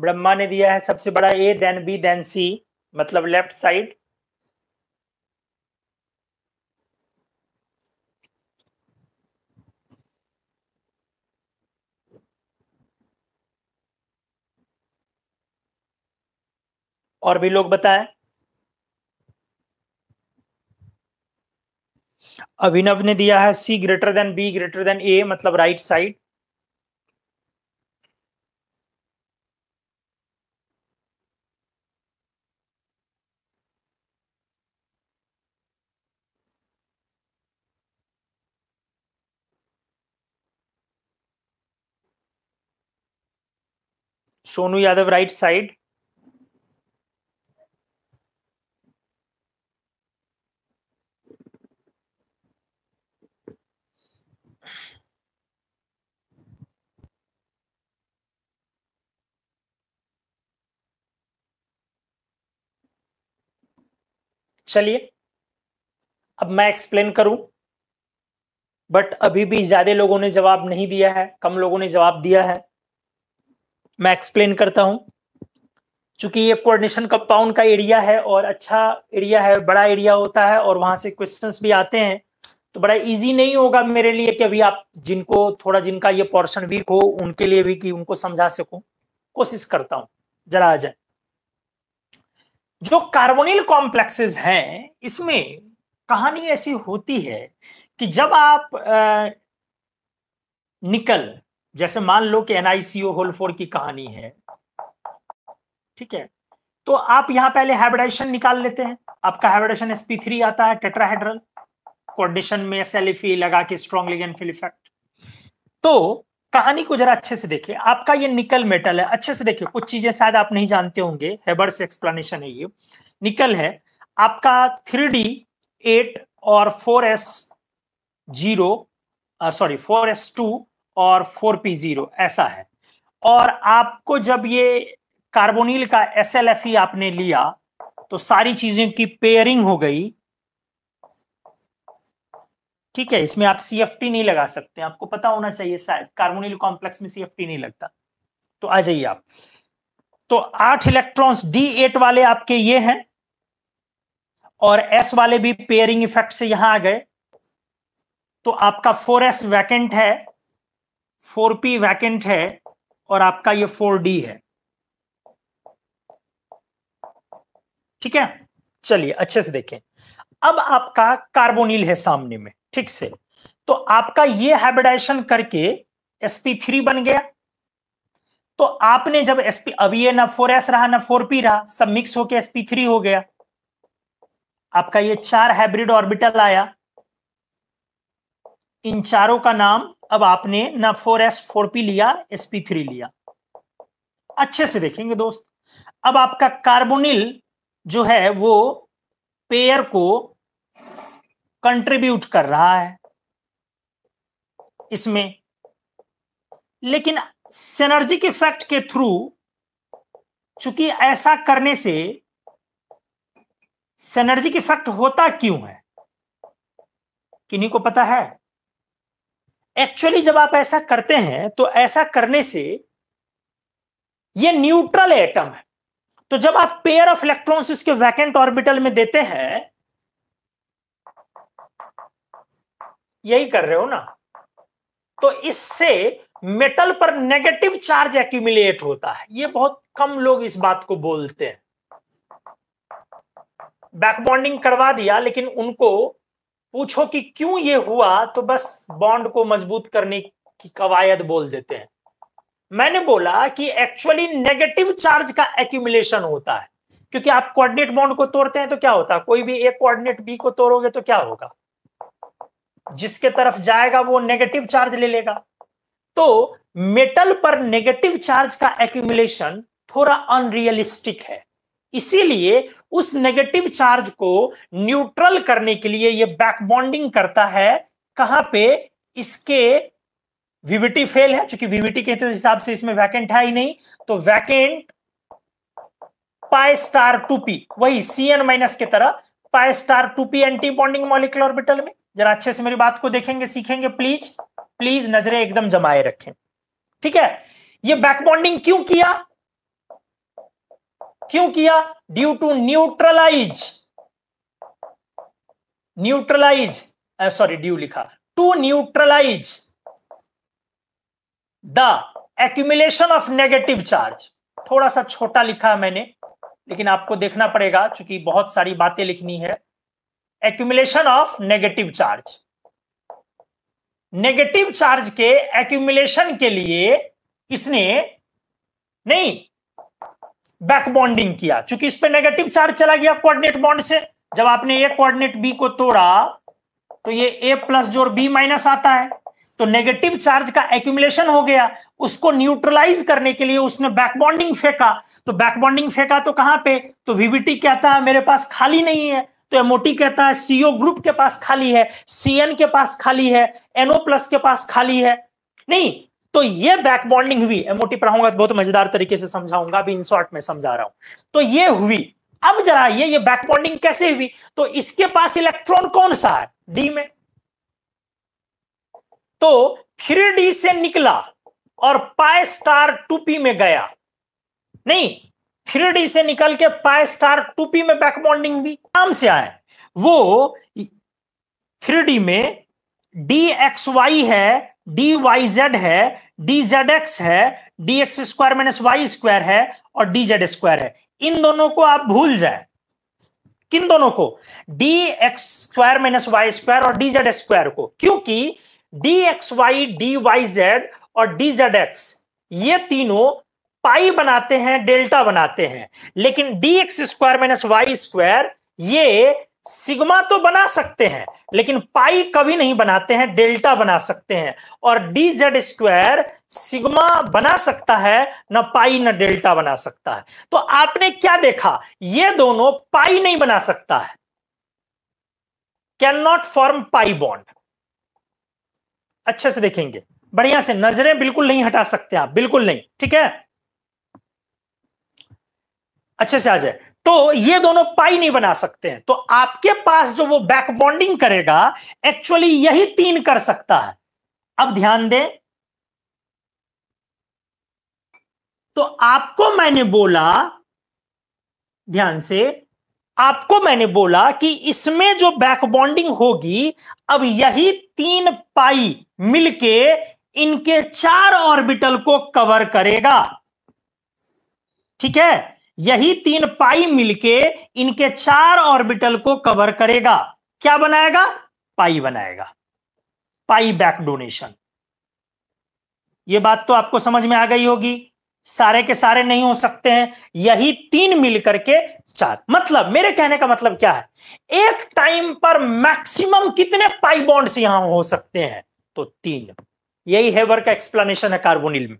ब्रह्मा ने दिया है सबसे बड़ा A then B then C मतलब लेफ्ट साइड और भी लोग बताएं अभिनव ने दिया है C greater than B greater than A मतलब right side Sonu Yadav right side चलिए अब मैं एक्सप्लेन करूं बट अभी भी ज्यादा लोगों ने जवाब नहीं दिया है कम लोगों ने जवाब दिया है मैं एक्सप्लेन करता हूँ चूंकि ये कोऑर्डिनेशन कंपाउंड का एरिया है और अच्छा एरिया है बड़ा एरिया होता है और वहां से क्वेश्चंस भी आते हैं तो बड़ा इजी नहीं होगा मेरे लिए कि अभी आप जिनको थोड़ा जिनका ये पोर्शन वीक हो उनके लिए भी कि उनको समझा सकूं कोशिश करता हूं जरा आ जाए जो कार्बोनिल कॉम्प्लेक्सेस हैं इसमें कहानी ऐसी होती है कि जब आप आ, निकल जैसे मान लो कि एनआईसीओ होल फोर की कहानी है ठीक है तो आप यहां पहले हाइब्रिडाइजेशन निकाल लेते हैं आपका हाइब्रिडाइजेशन sp3 थ्री आता है टेट्राहेड्रल कोऑर्डिनेशन में सेलिफी लगा के स्ट्रॉन्ग लिगेंड फिल इफेक्ट तो कहानी को जरा अच्छे से देखिए आपका ये निकल मेटल है अच्छे से देखिए कुछ चीजें शायद आप नहीं जानते होंगे हेबर्स एक्सप्लेनेशन है ये निकल है आपका थ्री डी एट और four S zero sorry four S two और फोर पी जीरो ऐसा है और आपको जब ये कार्बोनिल का एस एल एफ ई आपने लिया तो सारी चीजों की पेयरिंग हो गई ठीक है इसमें आप सी एफ टी नहीं लगा सकते आपको पता होना चाहिए शायद कार्बोनिल कॉम्प्लेक्स में सी एफ टी नहीं लगता तो आ जाइए आप तो आठ इलेक्ट्रॉन्स डी एट वाले आपके ये हैं और एस वाले भी पेयरिंग इफेक्ट से यहां आ गए तो आपका फोर एस वैकेंट है फोर पी वैकेंट है और आपका ये फोर डी है ठीक है चलिए अच्छे से देखें अब आपका कार्बोनिल है सामने में ठीक से तो आपका ये हाइब्रिडाइजेशन करके sp3 बन गया तो आपने जब sp अब ये ना 4s रहा ना 4p रहा सब मिक्स होके sp3 हो गया आपका ये चार हाइब्रिड ऑर्बिटल आया इन चारों का नाम अब आपने ना फोर एस फोर पी लिया एस पी थ्री लिया अच्छे से देखेंगे दोस्त अब आपका कार्बोनिल जो है वो पेयर को कंट्रीब्यूट कर रहा है इसमें लेकिन सेनर्जिक इफेक्ट के थ्रू चूंकि ऐसा करने से सेनर्जिक इफेक्ट होता क्यों है किन्हीं को पता है एक्चुअली जब आप ऐसा करते हैं तो ऐसा करने से ये न्यूट्रल एटम है तो जब आप पेयर ऑफ इलेक्ट्रॉन्स इसके वैकेंट ऑर्बिटल में देते हैं यही कर रहे हो ना तो इससे मेटल पर नेगेटिव चार्ज एक्यूमुलेट होता है ये बहुत कम लोग इस बात को बोलते हैं बैकबॉन्डिंग करवा दिया लेकिन उनको पूछो कि क्यों ये हुआ तो बस बॉन्ड को मजबूत करने की कवायद बोल देते हैं मैंने बोला कि एक्चुअली नेगेटिव चार्ज का एक्यूमुलेशन होता है क्योंकि आप कोऑर्डिनेट बॉन्ड को तोड़ते हैं तो क्या होता है कोई भी एक कोऑर्डिनेट बी को तोड़ोगे तो क्या होगा जिसके तरफ जाएगा वो नेगेटिव चार्ज ले लेगा तो मेटल पर नेगेटिव चार्ज का एक्यूमुलेशन थोड़ा अनरियलिस्टिक है इसीलिए उस नेगेटिव चार्ज को न्यूट्रल करने के लिए यह बैकबॉन्डिंग करता है कहां पे इसके विविटी फेल है क्योंकि वीवीटी के तो हिसाब से इसमें वैकेंट है ही नहीं तो vacant pi star two P वही सी एन माइनस की तरह pi star two P anti bonding molecular orbital में जरा अच्छे से मेरी बात को देखेंगे सीखेंगे प्लीज प्लीज नजरे एकदम जमाए रखें ठीक है ये बैकबॉन्डिंग क्यों किया क्यों किया due to neutralize neutralize sorry due लिखा to neutralize the accumulation of negative charge थोड़ा सा छोटा लिखा है मैंने लेकिन आपको देखना पड़ेगा क्योंकि बहुत सारी बातें लिखनी है accumulation of negative charge negative charge के एक्यूमुलेशन के लिए इसने नहीं बैक बॉन्डिंग किया चूंकि इस पर नेगेटिव चार्ज चला गया कोऑर्डिनेट बॉन्ड से जब आपने ए कोऑर्डिनेट बी को तोड़ा तो ये ए प्लस जो बी माइनस आता है तो नेगेटिव चार्ज का एक्यूमुलेशन हो गया उसको न्यूट्रलाइज करने के लिए उसने बैक बॉन्डिंग फेंका तो बैक बॉन्डिंग फेंका तो कहां पे तो वीबीटी कहता है मेरे पास खाली नहीं है तो एमओटी कहता है सीओ ग्रुप के पास खाली है सीएन के पास खाली है एनओ प्लस के पास खाली है नहीं तो ये बैक बॉन्डिंग हुई एमओटी पढ़ाऊंगा तो बहुत मजेदार तरीके से समझाऊंगा अभी इन शॉर्ट में समझा रहा हूं तो ये हुई अब जरा ये ये बैक बॉन्डिंग कैसे हुई तो इसके पास इलेक्ट्रॉन कौन सा है डी में तो थ्री डी से निकला और पाए स्टार टूपी में गया नहीं थ्री डी से निकल के पाए स्टार टूपी में बैक बॉन्डिंग भी नाम से आए वो थ्री डी में डी एक्स वाई है डी वाई जेड है डी जेड एक्स है D X square minus Y square है और डी जेड स्क्वायर है इन दोनों को आप भूल जाए किन दोनों को D X square minus Y square और डी जेड स्क्वायर को क्योंकि D X Y D Y Z और डी जेड एक्स ये तीनों पाई बनाते हैं डेल्टा बनाते हैं लेकिन D X square minus Y square ये सिग्मा तो बना सकते हैं लेकिन पाई कभी नहीं बनाते हैं डेल्टा बना सकते हैं और डी जेड स्क्वायर सिग्मा बना सकता है न पाई ना डेल्टा बना सकता है तो आपने क्या देखा ये दोनों पाई नहीं बना सकता है can not form pi bond अच्छे से देखेंगे बढ़िया से नजरें बिल्कुल नहीं हटा सकते आप बिल्कुल नहीं ठीक है अच्छे से आ जाए तो ये दोनों पाई नहीं बना सकते हैं तो आपके पास जो वो बैक बॉन्डिंग करेगा एक्चुअली यही तीन कर सकता है अब ध्यान दें तो आपको मैंने बोला ध्यान से आपको मैंने बोला कि इसमें जो बैक बॉन्डिंग होगी अब यही तीन पाई मिलके इनके चार ऑर्बिटल को कवर करेगा ठीक है यही तीन पाई मिलके इनके चार ऑर्बिटल को कवर करेगा क्या बनाएगा पाई बनाएगा पाई बैक डोनेशन ये बात तो आपको समझ में आ गई होगी सारे के सारे नहीं हो सकते हैं यही तीन मिलकर के चार मतलब मेरे कहने का मतलब क्या है एक टाइम पर मैक्सिमम कितने पाई बॉन्ड्स यहां हो सकते हैं तो तीन यही हेवर का एक्सप्लेनेशन है कार्बोनिल में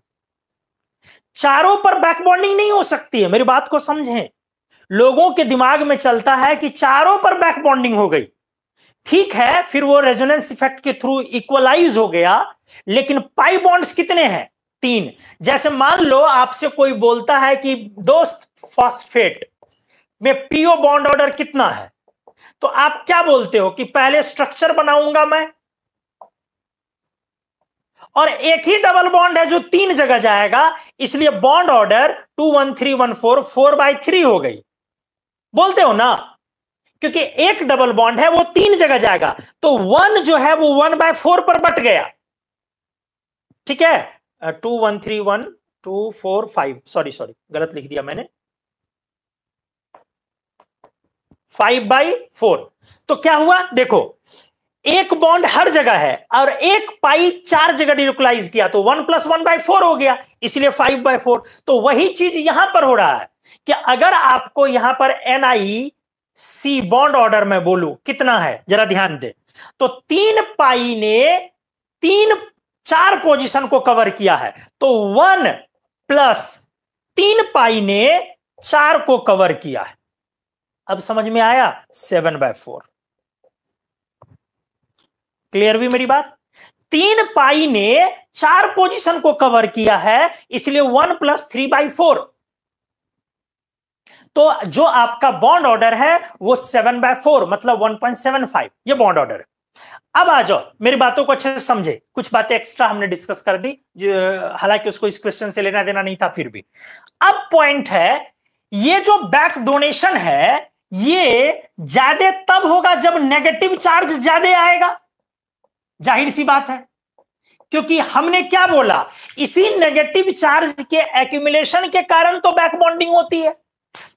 चारों पर बैकबॉन्डिंग नहीं हो सकती है मेरी बात को समझें लोगों के दिमाग में चलता है कि चारों पर बॉन्डिंग हो गई ठीक है फिर वो रेजोनेंस इफेक्ट के थ्रू इक्वलाइज हो गया लेकिन पाई बॉन्ड्स कितने हैं तीन जैसे मान लो आपसे कोई बोलता है कि दोस्त फॉस्फेट में पीओ बॉन्ड ऑर्डर कितना है तो आप क्या बोलते हो कि पहले स्ट्रक्चर बनाऊंगा मैं और एक ही डबल बॉन्ड है जो तीन जगह जाएगा इसलिए bond order two one three one four four by three हो गई बोलते हो ना क्योंकि एक डबल बॉन्ड है वो तीन जगह जाएगा तो वन जो है वो वन बाय फोर पर बट गया ठीक है two one three one two four five sorry sorry गलत लिख दिया मैंने फाइव बाई फोर तो क्या हुआ देखो एक बॉन्ड हर जगह है और एक पाई चार जगह डिलोकलाइज किया तो one plus one by four हो गया इसलिए फाइव बाई फोर तो वही चीज यहां पर हो रहा है कि अगर आपको यहां पर N I C bond order में बोलू कितना है जरा ध्यान दे तो तीन पाई ने तीन चार पोजीशन को कवर किया है तो वन प्लस तीन पाई ने चार को कवर किया है अब समझ में आया सेवन बाय फोर क्लियर हुई मेरी बात तीन पाई ने चार पोजीशन को कवर किया है इसलिए one plus three by four तो जो आपका बॉन्ड ऑर्डर है वो सेवन बाय फोर मतलब वन पॉइंट सेवन फाइव ये बॉन्ड ऑर्डर अब आ जाओ मेरी बातों को अच्छे से समझे कुछ बातें एक्स्ट्रा हमने डिस्कस कर दी हालांकि उसको इस क्वेश्चन से लेना देना नहीं था फिर भी अब पॉइंट है ये जो बैक डोनेशन है ये ज्यादा तब होगा जब नेगेटिव चार्ज ज्यादा आएगा जाहिर सी बात है क्योंकि हमने क्या बोला इसी नेगेटिव चार्ज के एक्यूमुलेशन के कारण तो बैक बॉन्डिंग होती है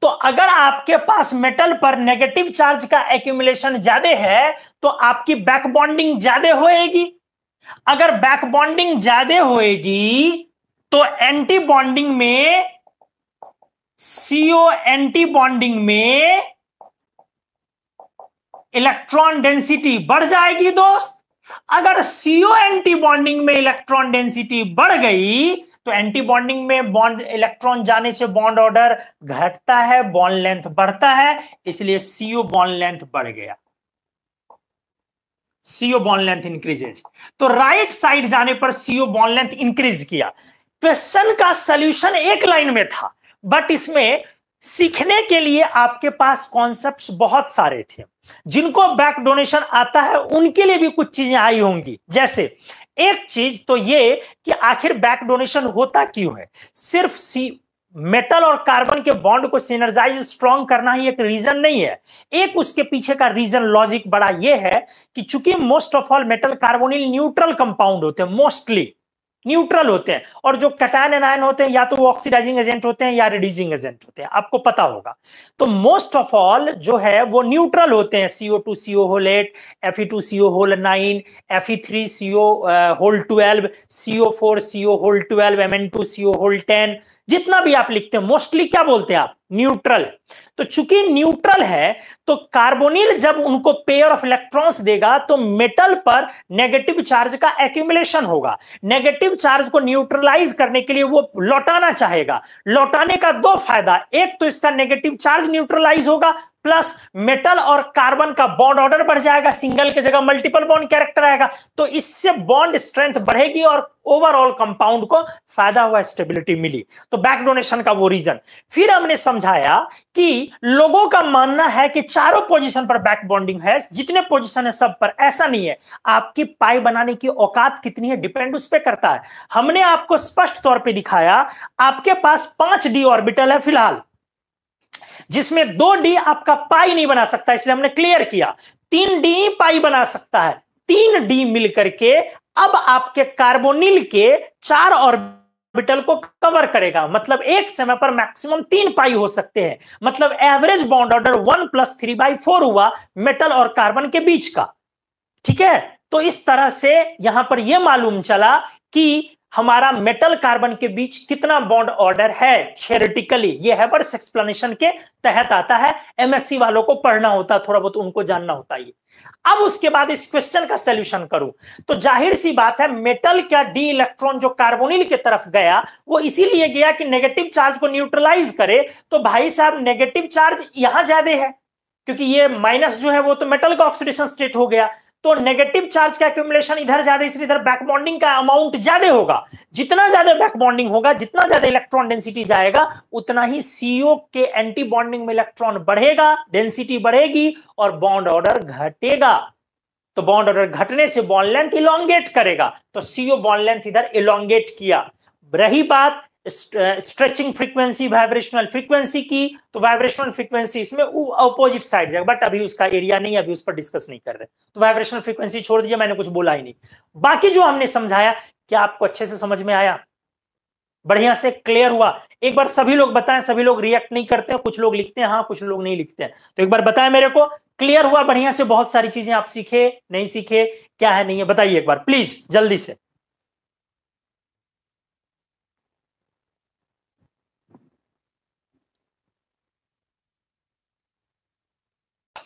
तो अगर आपके पास मेटल पर नेगेटिव चार्ज का एक्यूमुलेशन ज्यादा है तो आपकी बैक बॉन्डिंग ज्यादा होएगी अगर बैक बॉन्डिंग ज्यादा होएगी तो एंटी बॉन्डिंग में सीओ एंटी बॉन्डिंग में इलेक्ट्रॉन डेंसिटी बढ़ जाएगी दोस्त अगर सीओ एंटी बॉन्डिंग में इलेक्ट्रॉन डेंसिटी बढ़ गई तो एंटी बॉन्डिंग में बॉन्ड इलेक्ट्रॉन जाने से बॉन्ड ऑर्डर घटता है बॉन्ड लेंथ बढ़ता है इसलिए सीओ बॉन्ड लेंथ बढ़ गया सीओ बॉन्ड लेंथ इंक्रीजेज तो राइट साइड जाने पर सीओ बॉन्ड लेंथ इंक्रीज किया क्वेश्चन का सोल्यूशन एक लाइन में था बट इसमें सीखने के लिए आपके पास कॉन्सेप्ट बहुत सारे थे जिनको बैक डोनेशन आता है उनके लिए भी कुछ चीजें आई होंगी जैसे एक चीज तो ये कि आखिर बैक डोनेशन होता क्यों है सिर्फ सी मेटल और कार्बन के बॉन्ड को सिनर्जाइज स्ट्रॉन्ग करना ही एक रीजन नहीं है एक उसके पीछे का रीजन लॉजिक बड़ा यह है कि चूंकि most of all metal carbonyl neutral compound होते हैं मोस्टली न्यूट्रल होते हैं और जो कटायन एनायन होते हैं या तो वो ऑक्सीडाइजिंग एजेंट होते हैं या रिड्यूसिंग एजेंट होते हैं आपको पता होगा तो मोस्ट ऑफ ऑल जो है वो न्यूट्रल होते हैं CO two CO whole eight F two CO whole nine F three CO whole twelve CO four CO whole twelve M N two CO whole ten जितना भी आप लिखते हो मोस्टली क्या बोलते हैं आप न्यूट्रल तो चूंकि न्यूट्रल है तो कार्बोनिल जब उनको पेयर ऑफ इलेक्ट्रॉन्स देगा तो मेटल पर नेगेटिव चार्ज का एक्यूमुलेशन होगा नेगेटिव चार्ज को न्यूट्रलाइज करने के लिए वो लौटाना चाहेगा लौटाने का दो फायदा एक तो इसका नेगेटिव चार्ज न्यूट्रलाइज होगा प्लस मेटल और कार्बन का बॉन्ड ऑर्डर बढ़ जाएगा सिंगल के जगह मल्टीपल बॉन्ड कैरेक्टर आएगा तो इससे बॉन्ड स्ट्रेंथ बढ़ेगी और ओवरऑल कंपाउंड को फायदा हुआ स्टेबिलिटी मिली तो बैक डोनेशन का वो रीजन फिर हमने समझाया कि लोगों का मानना है कि चारों पोजीशन पर बैक बॉन्डिंग है जितने पोजीशन है सब पर ऐसा नहीं है आपकी पाई बनाने की औकात कितनी है डिपेंड उस पर करता है हमने आपको स्पष्ट तौर पर दिखाया आपके पास पांच डी ऑर्बिटल है फिलहाल जिसमें दो डी आपका पाई नहीं बना सकता इसलिए हमने क्लियर किया तीन डी पाई बना सकता है तीन डी मिलकर के अब आपके कार्बोनिल के चार और बिटल को कवर करेगा मतलब एक समय पर मैक्सिमम तीन पाई हो सकते हैं मतलब average bond order one plus three by four हुआ मेटल और कार्बन के बीच का ठीक है तो इस तरह से यहां पर यह मालूम चला कि हमारा मेटल कार्बन के बीच कितना बॉन्ड ऑर्डर है थियोरिटिकली ये हैवर्स एक्सप्लेनेशन के तहत आता है एमएससी वालों को पढ़ना होता है थोड़ा बहुत उनको जानना होता है अब उसके बाद इस क्वेश्चन का सोल्यूशन करूं तो जाहिर सी बात है मेटल क्या डी इलेक्ट्रॉन जो कार्बोनिल की तरफ गया वो इसीलिए गया कि नेगेटिव चार्ज को न्यूट्रलाइज करे तो भाई साहब नेगेटिव चार्ज यहां ज्यादा है क्योंकि ये माइनस जो है वो तो मेटल का ऑक्सीडेशन स्टेट हो गया तो नेगेटिव चार्ज का एक्यूमुलेशन इधर ज्यादा इसलिए इधर बैकबॉन्डिंग का अमाउंट ज्यादा होगा जितना ज्यादा बैकबॉन्डिंग होगा जितना ज्यादा इलेक्ट्रॉन डेंसिटी जाएगा उतना ही सीओ के एंटी बॉन्डिंग में इलेक्ट्रॉन बढ़ेगा डेंसिटी बढ़ेगी और बॉन्ड ऑर्डर घटेगा तो बॉन्ड ऑर्डर घटने से बॉन्ड लेंथ इलांगेट करेगा तो सीओ बॉन्ड लेंथ इधर इलांगेट किया रही बात स्ट्रेचिंग फ्रीक्वेंसी वाइब्रेशनल फ्रीक्वेंसी की तो वाइब्रेशनल फ्रीक्वेंसी इसमें अपोजिट साइड जाएगा बट अभी उसका एरिया नहीं अभी उस पर डिस्कस नहीं कर रहे तो वाइब्रेशनल फ्रीक्वेंसी छोड़ दीजिए मैंने कुछ बोला ही नहीं बाकी जो हमने समझाया क्या आपको अच्छे से समझ में आया बढ़िया से क्लियर हुआ एक बार सभी लोग बताएं सभी लोग रिएक्ट नहीं करते हैं कुछ लोग लिखते हैं हाँ कुछ लोग नहीं लिखते हैं तो एक बार बताएं मेरे को क्लियर हुआ बढ़िया से बहुत सारी चीजें आप सीखे नहीं सीखे क्या है नहीं है बताइए एक बार प्लीज जल्दी से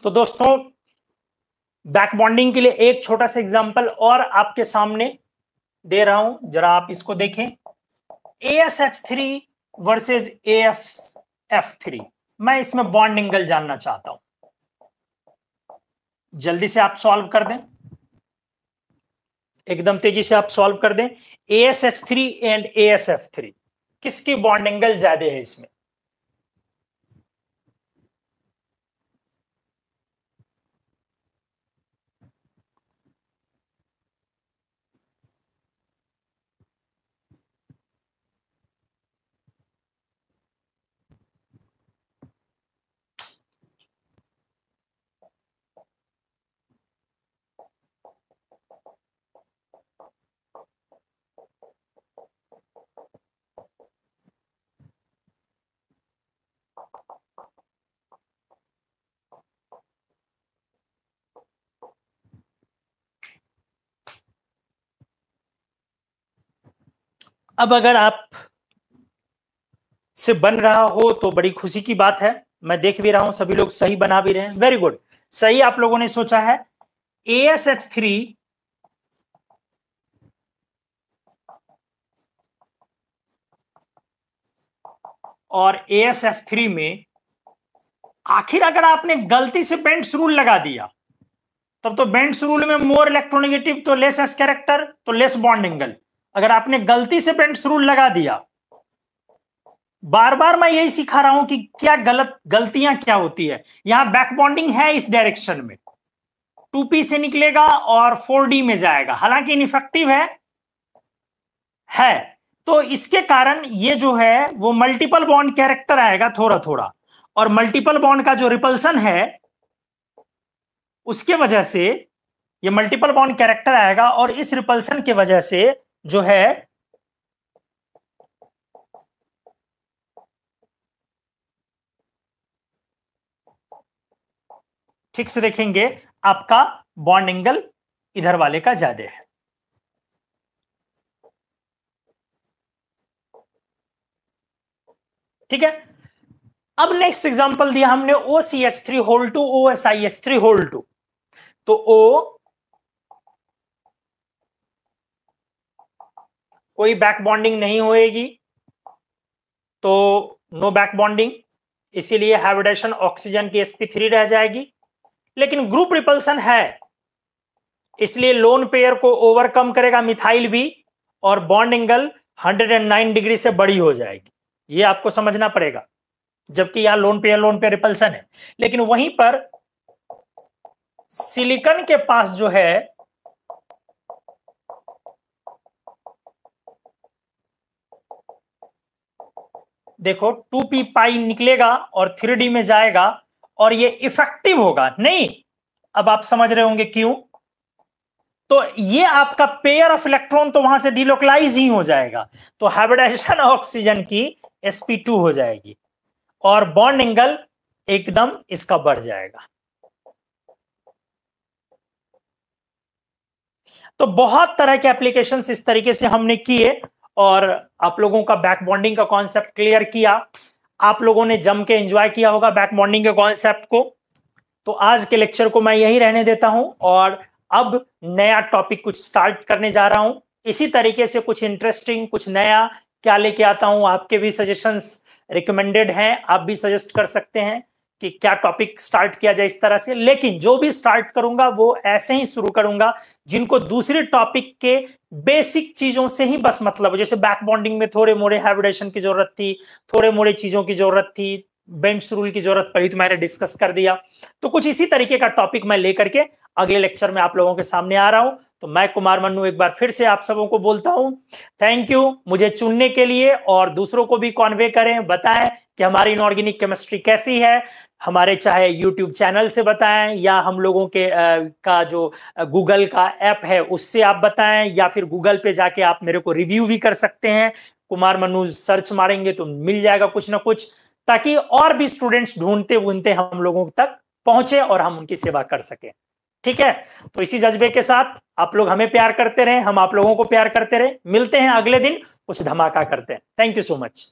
तो दोस्तों बैक बॉन्डिंग के लिए एक छोटा सा एग्जाम्पल और आपके सामने दे रहा हूं जरा आप इसको देखें A S H three versus A F F three मैं इसमें बॉन्ड एंगल जानना चाहता हूं जल्दी से आप सॉल्व कर दें एकदम तेजी से आप सॉल्व कर दें A S H three and A S F three किसकी बॉन्ड एंगल ज्यादा है इसमें अब अगर आप से बन रहा हो तो बड़ी खुशी की बात है मैं देख भी रहा हूं सभी लोग सही बना भी रहे हैं वेरी गुड सही आप लोगों ने सोचा है ए एस एच थ्री और ए एस एफ थ्री में आखिर अगर आपने गलती से बेंट्स रूल लगा दिया तब तो बेंट्स रूल में मोर इलेक्ट्रोनेगेटिव तो लेस एस कैरेक्टर तो लेस बॉन्ड एंगल अगर आपने गलती से पेंट्स रूल लगा दिया बार बार मैं यही सिखा रहा हूं कि क्या गलत गलतियां क्या होती है यहां बैक बॉन्डिंग है इस डायरेक्शन में टू पी से निकलेगा और फोर डी में जाएगा हालांकि इनफेक्टिव है है तो इसके कारण ये जो है वो मल्टीपल बॉन्ड कैरेक्टर आएगा थोड़ा थोड़ा और मल्टीपल बॉन्ड का जो रिपल्सन है उसके वजह से ये मल्टीपल बॉन्ड कैरेक्टर आएगा और इस रिपल्सन के वजह से जो है ठीक से देखेंगे आपका बॉन्ड एंगल इधर वाले का ज्यादा है ठीक है अब नेक्स्ट एग्जांपल दिया हमने O C H three whole two O S I H three whole two तो ओ कोई बैक बॉन्डिंग नहीं होएगी तो नो बैक बॉन्डिंग इसीलिए हाइब्रिडेशन ऑक्सीजन की एसपी थ्री रह जाएगी लेकिन ग्रुप रिपल्सन है इसलिए लोन पेयर को ओवरकम करेगा मिथाइल भी और बॉन्ड एंगल 109 डिग्री से बड़ी हो जाएगी ये आपको समझना पड़ेगा जबकि यहां lone pair lone pair repulsion है लेकिन वहीं पर सिलिकन के पास जो है देखो टू पी पाई निकलेगा और थ्री डी में जाएगा और ये इफेक्टिव होगा नहीं अब आप समझ रहे होंगे क्यों तो ये आपका पेयर ऑफ इलेक्ट्रॉन तो वहां से डिलोकलाइज ही हो जाएगा तो हाइब्रिडाइजेशन ऑक्सीजन की sp2 हो जाएगी और बॉन्ड एंगल एकदम इसका बढ़ जाएगा तो बहुत तरह के एप्लीकेशंस इस तरीके से हमने किए और आप लोगों का बैक बॉन्डिंग का कॉन्सेप्ट क्लियर किया आप लोगों ने जम के एंजॉय किया होगा बैक बॉन्डिंग के कॉन्सेप्ट को तो आज के लेक्चर को मैं यही रहने देता हूं और अब नया टॉपिक कुछ स्टार्ट करने जा रहा हूं इसी तरीके से कुछ इंटरेस्टिंग कुछ नया क्या लेके आता हूं आपके भी सजेशंस रिकमेंडेड हैं आप भी सजेस्ट कर सकते हैं कि क्या टॉपिक स्टार्ट किया जाए इस तरह से लेकिन जो भी स्टार्ट करूंगा वो ऐसे ही शुरू करूंगा जिनको दूसरे टॉपिक के बेसिक चीजों से ही बस मतलब जैसे बैक बॉन्डिंग में थोड़े मोड़े हाइब्रिडेशन की जरूरत थी थोड़े मोड़े चीजों की जरूरत थी बेंच रूल की जरूरत पड़ी तो मैंने डिस्कस कर दिया तो कुछ इसी तरीके का टॉपिक मैं लेकर के अगले लेक्चर में आप लोगों के सामने आ रहा हूं तो मैं कुमार मन्नू एक बार फिर से आप सबों को बोलता हूं थैंक यू मुझे चुनने के लिए और दूसरों को भी कॉन्वे करें बताएं कि हमारी इनऑर्गेनिक केमिस्ट्री कैसी है हमारे चाहे यूट्यूब चैनल से बताएं या हम लोगों के आ, का जो गूगल का ऐप है उससे आप बताएं या फिर गूगल पे जाके आप मेरे को रिव्यू भी कर सकते हैं कुमार मनु सर्च मारेंगे तो मिल जाएगा कुछ ना कुछ ताकि और भी स्टूडेंट्स ढूंढते ढूंढते हम लोगों तक पहुंचे और हम उनकी सेवा कर सके ठीक है तो इसी जज्बे के साथ आप लोग हमें प्यार करते रहे हम आप लोगों को प्यार करते रहे मिलते हैं अगले दिन कुछ धमाका करते हैं थैंक यू सो मच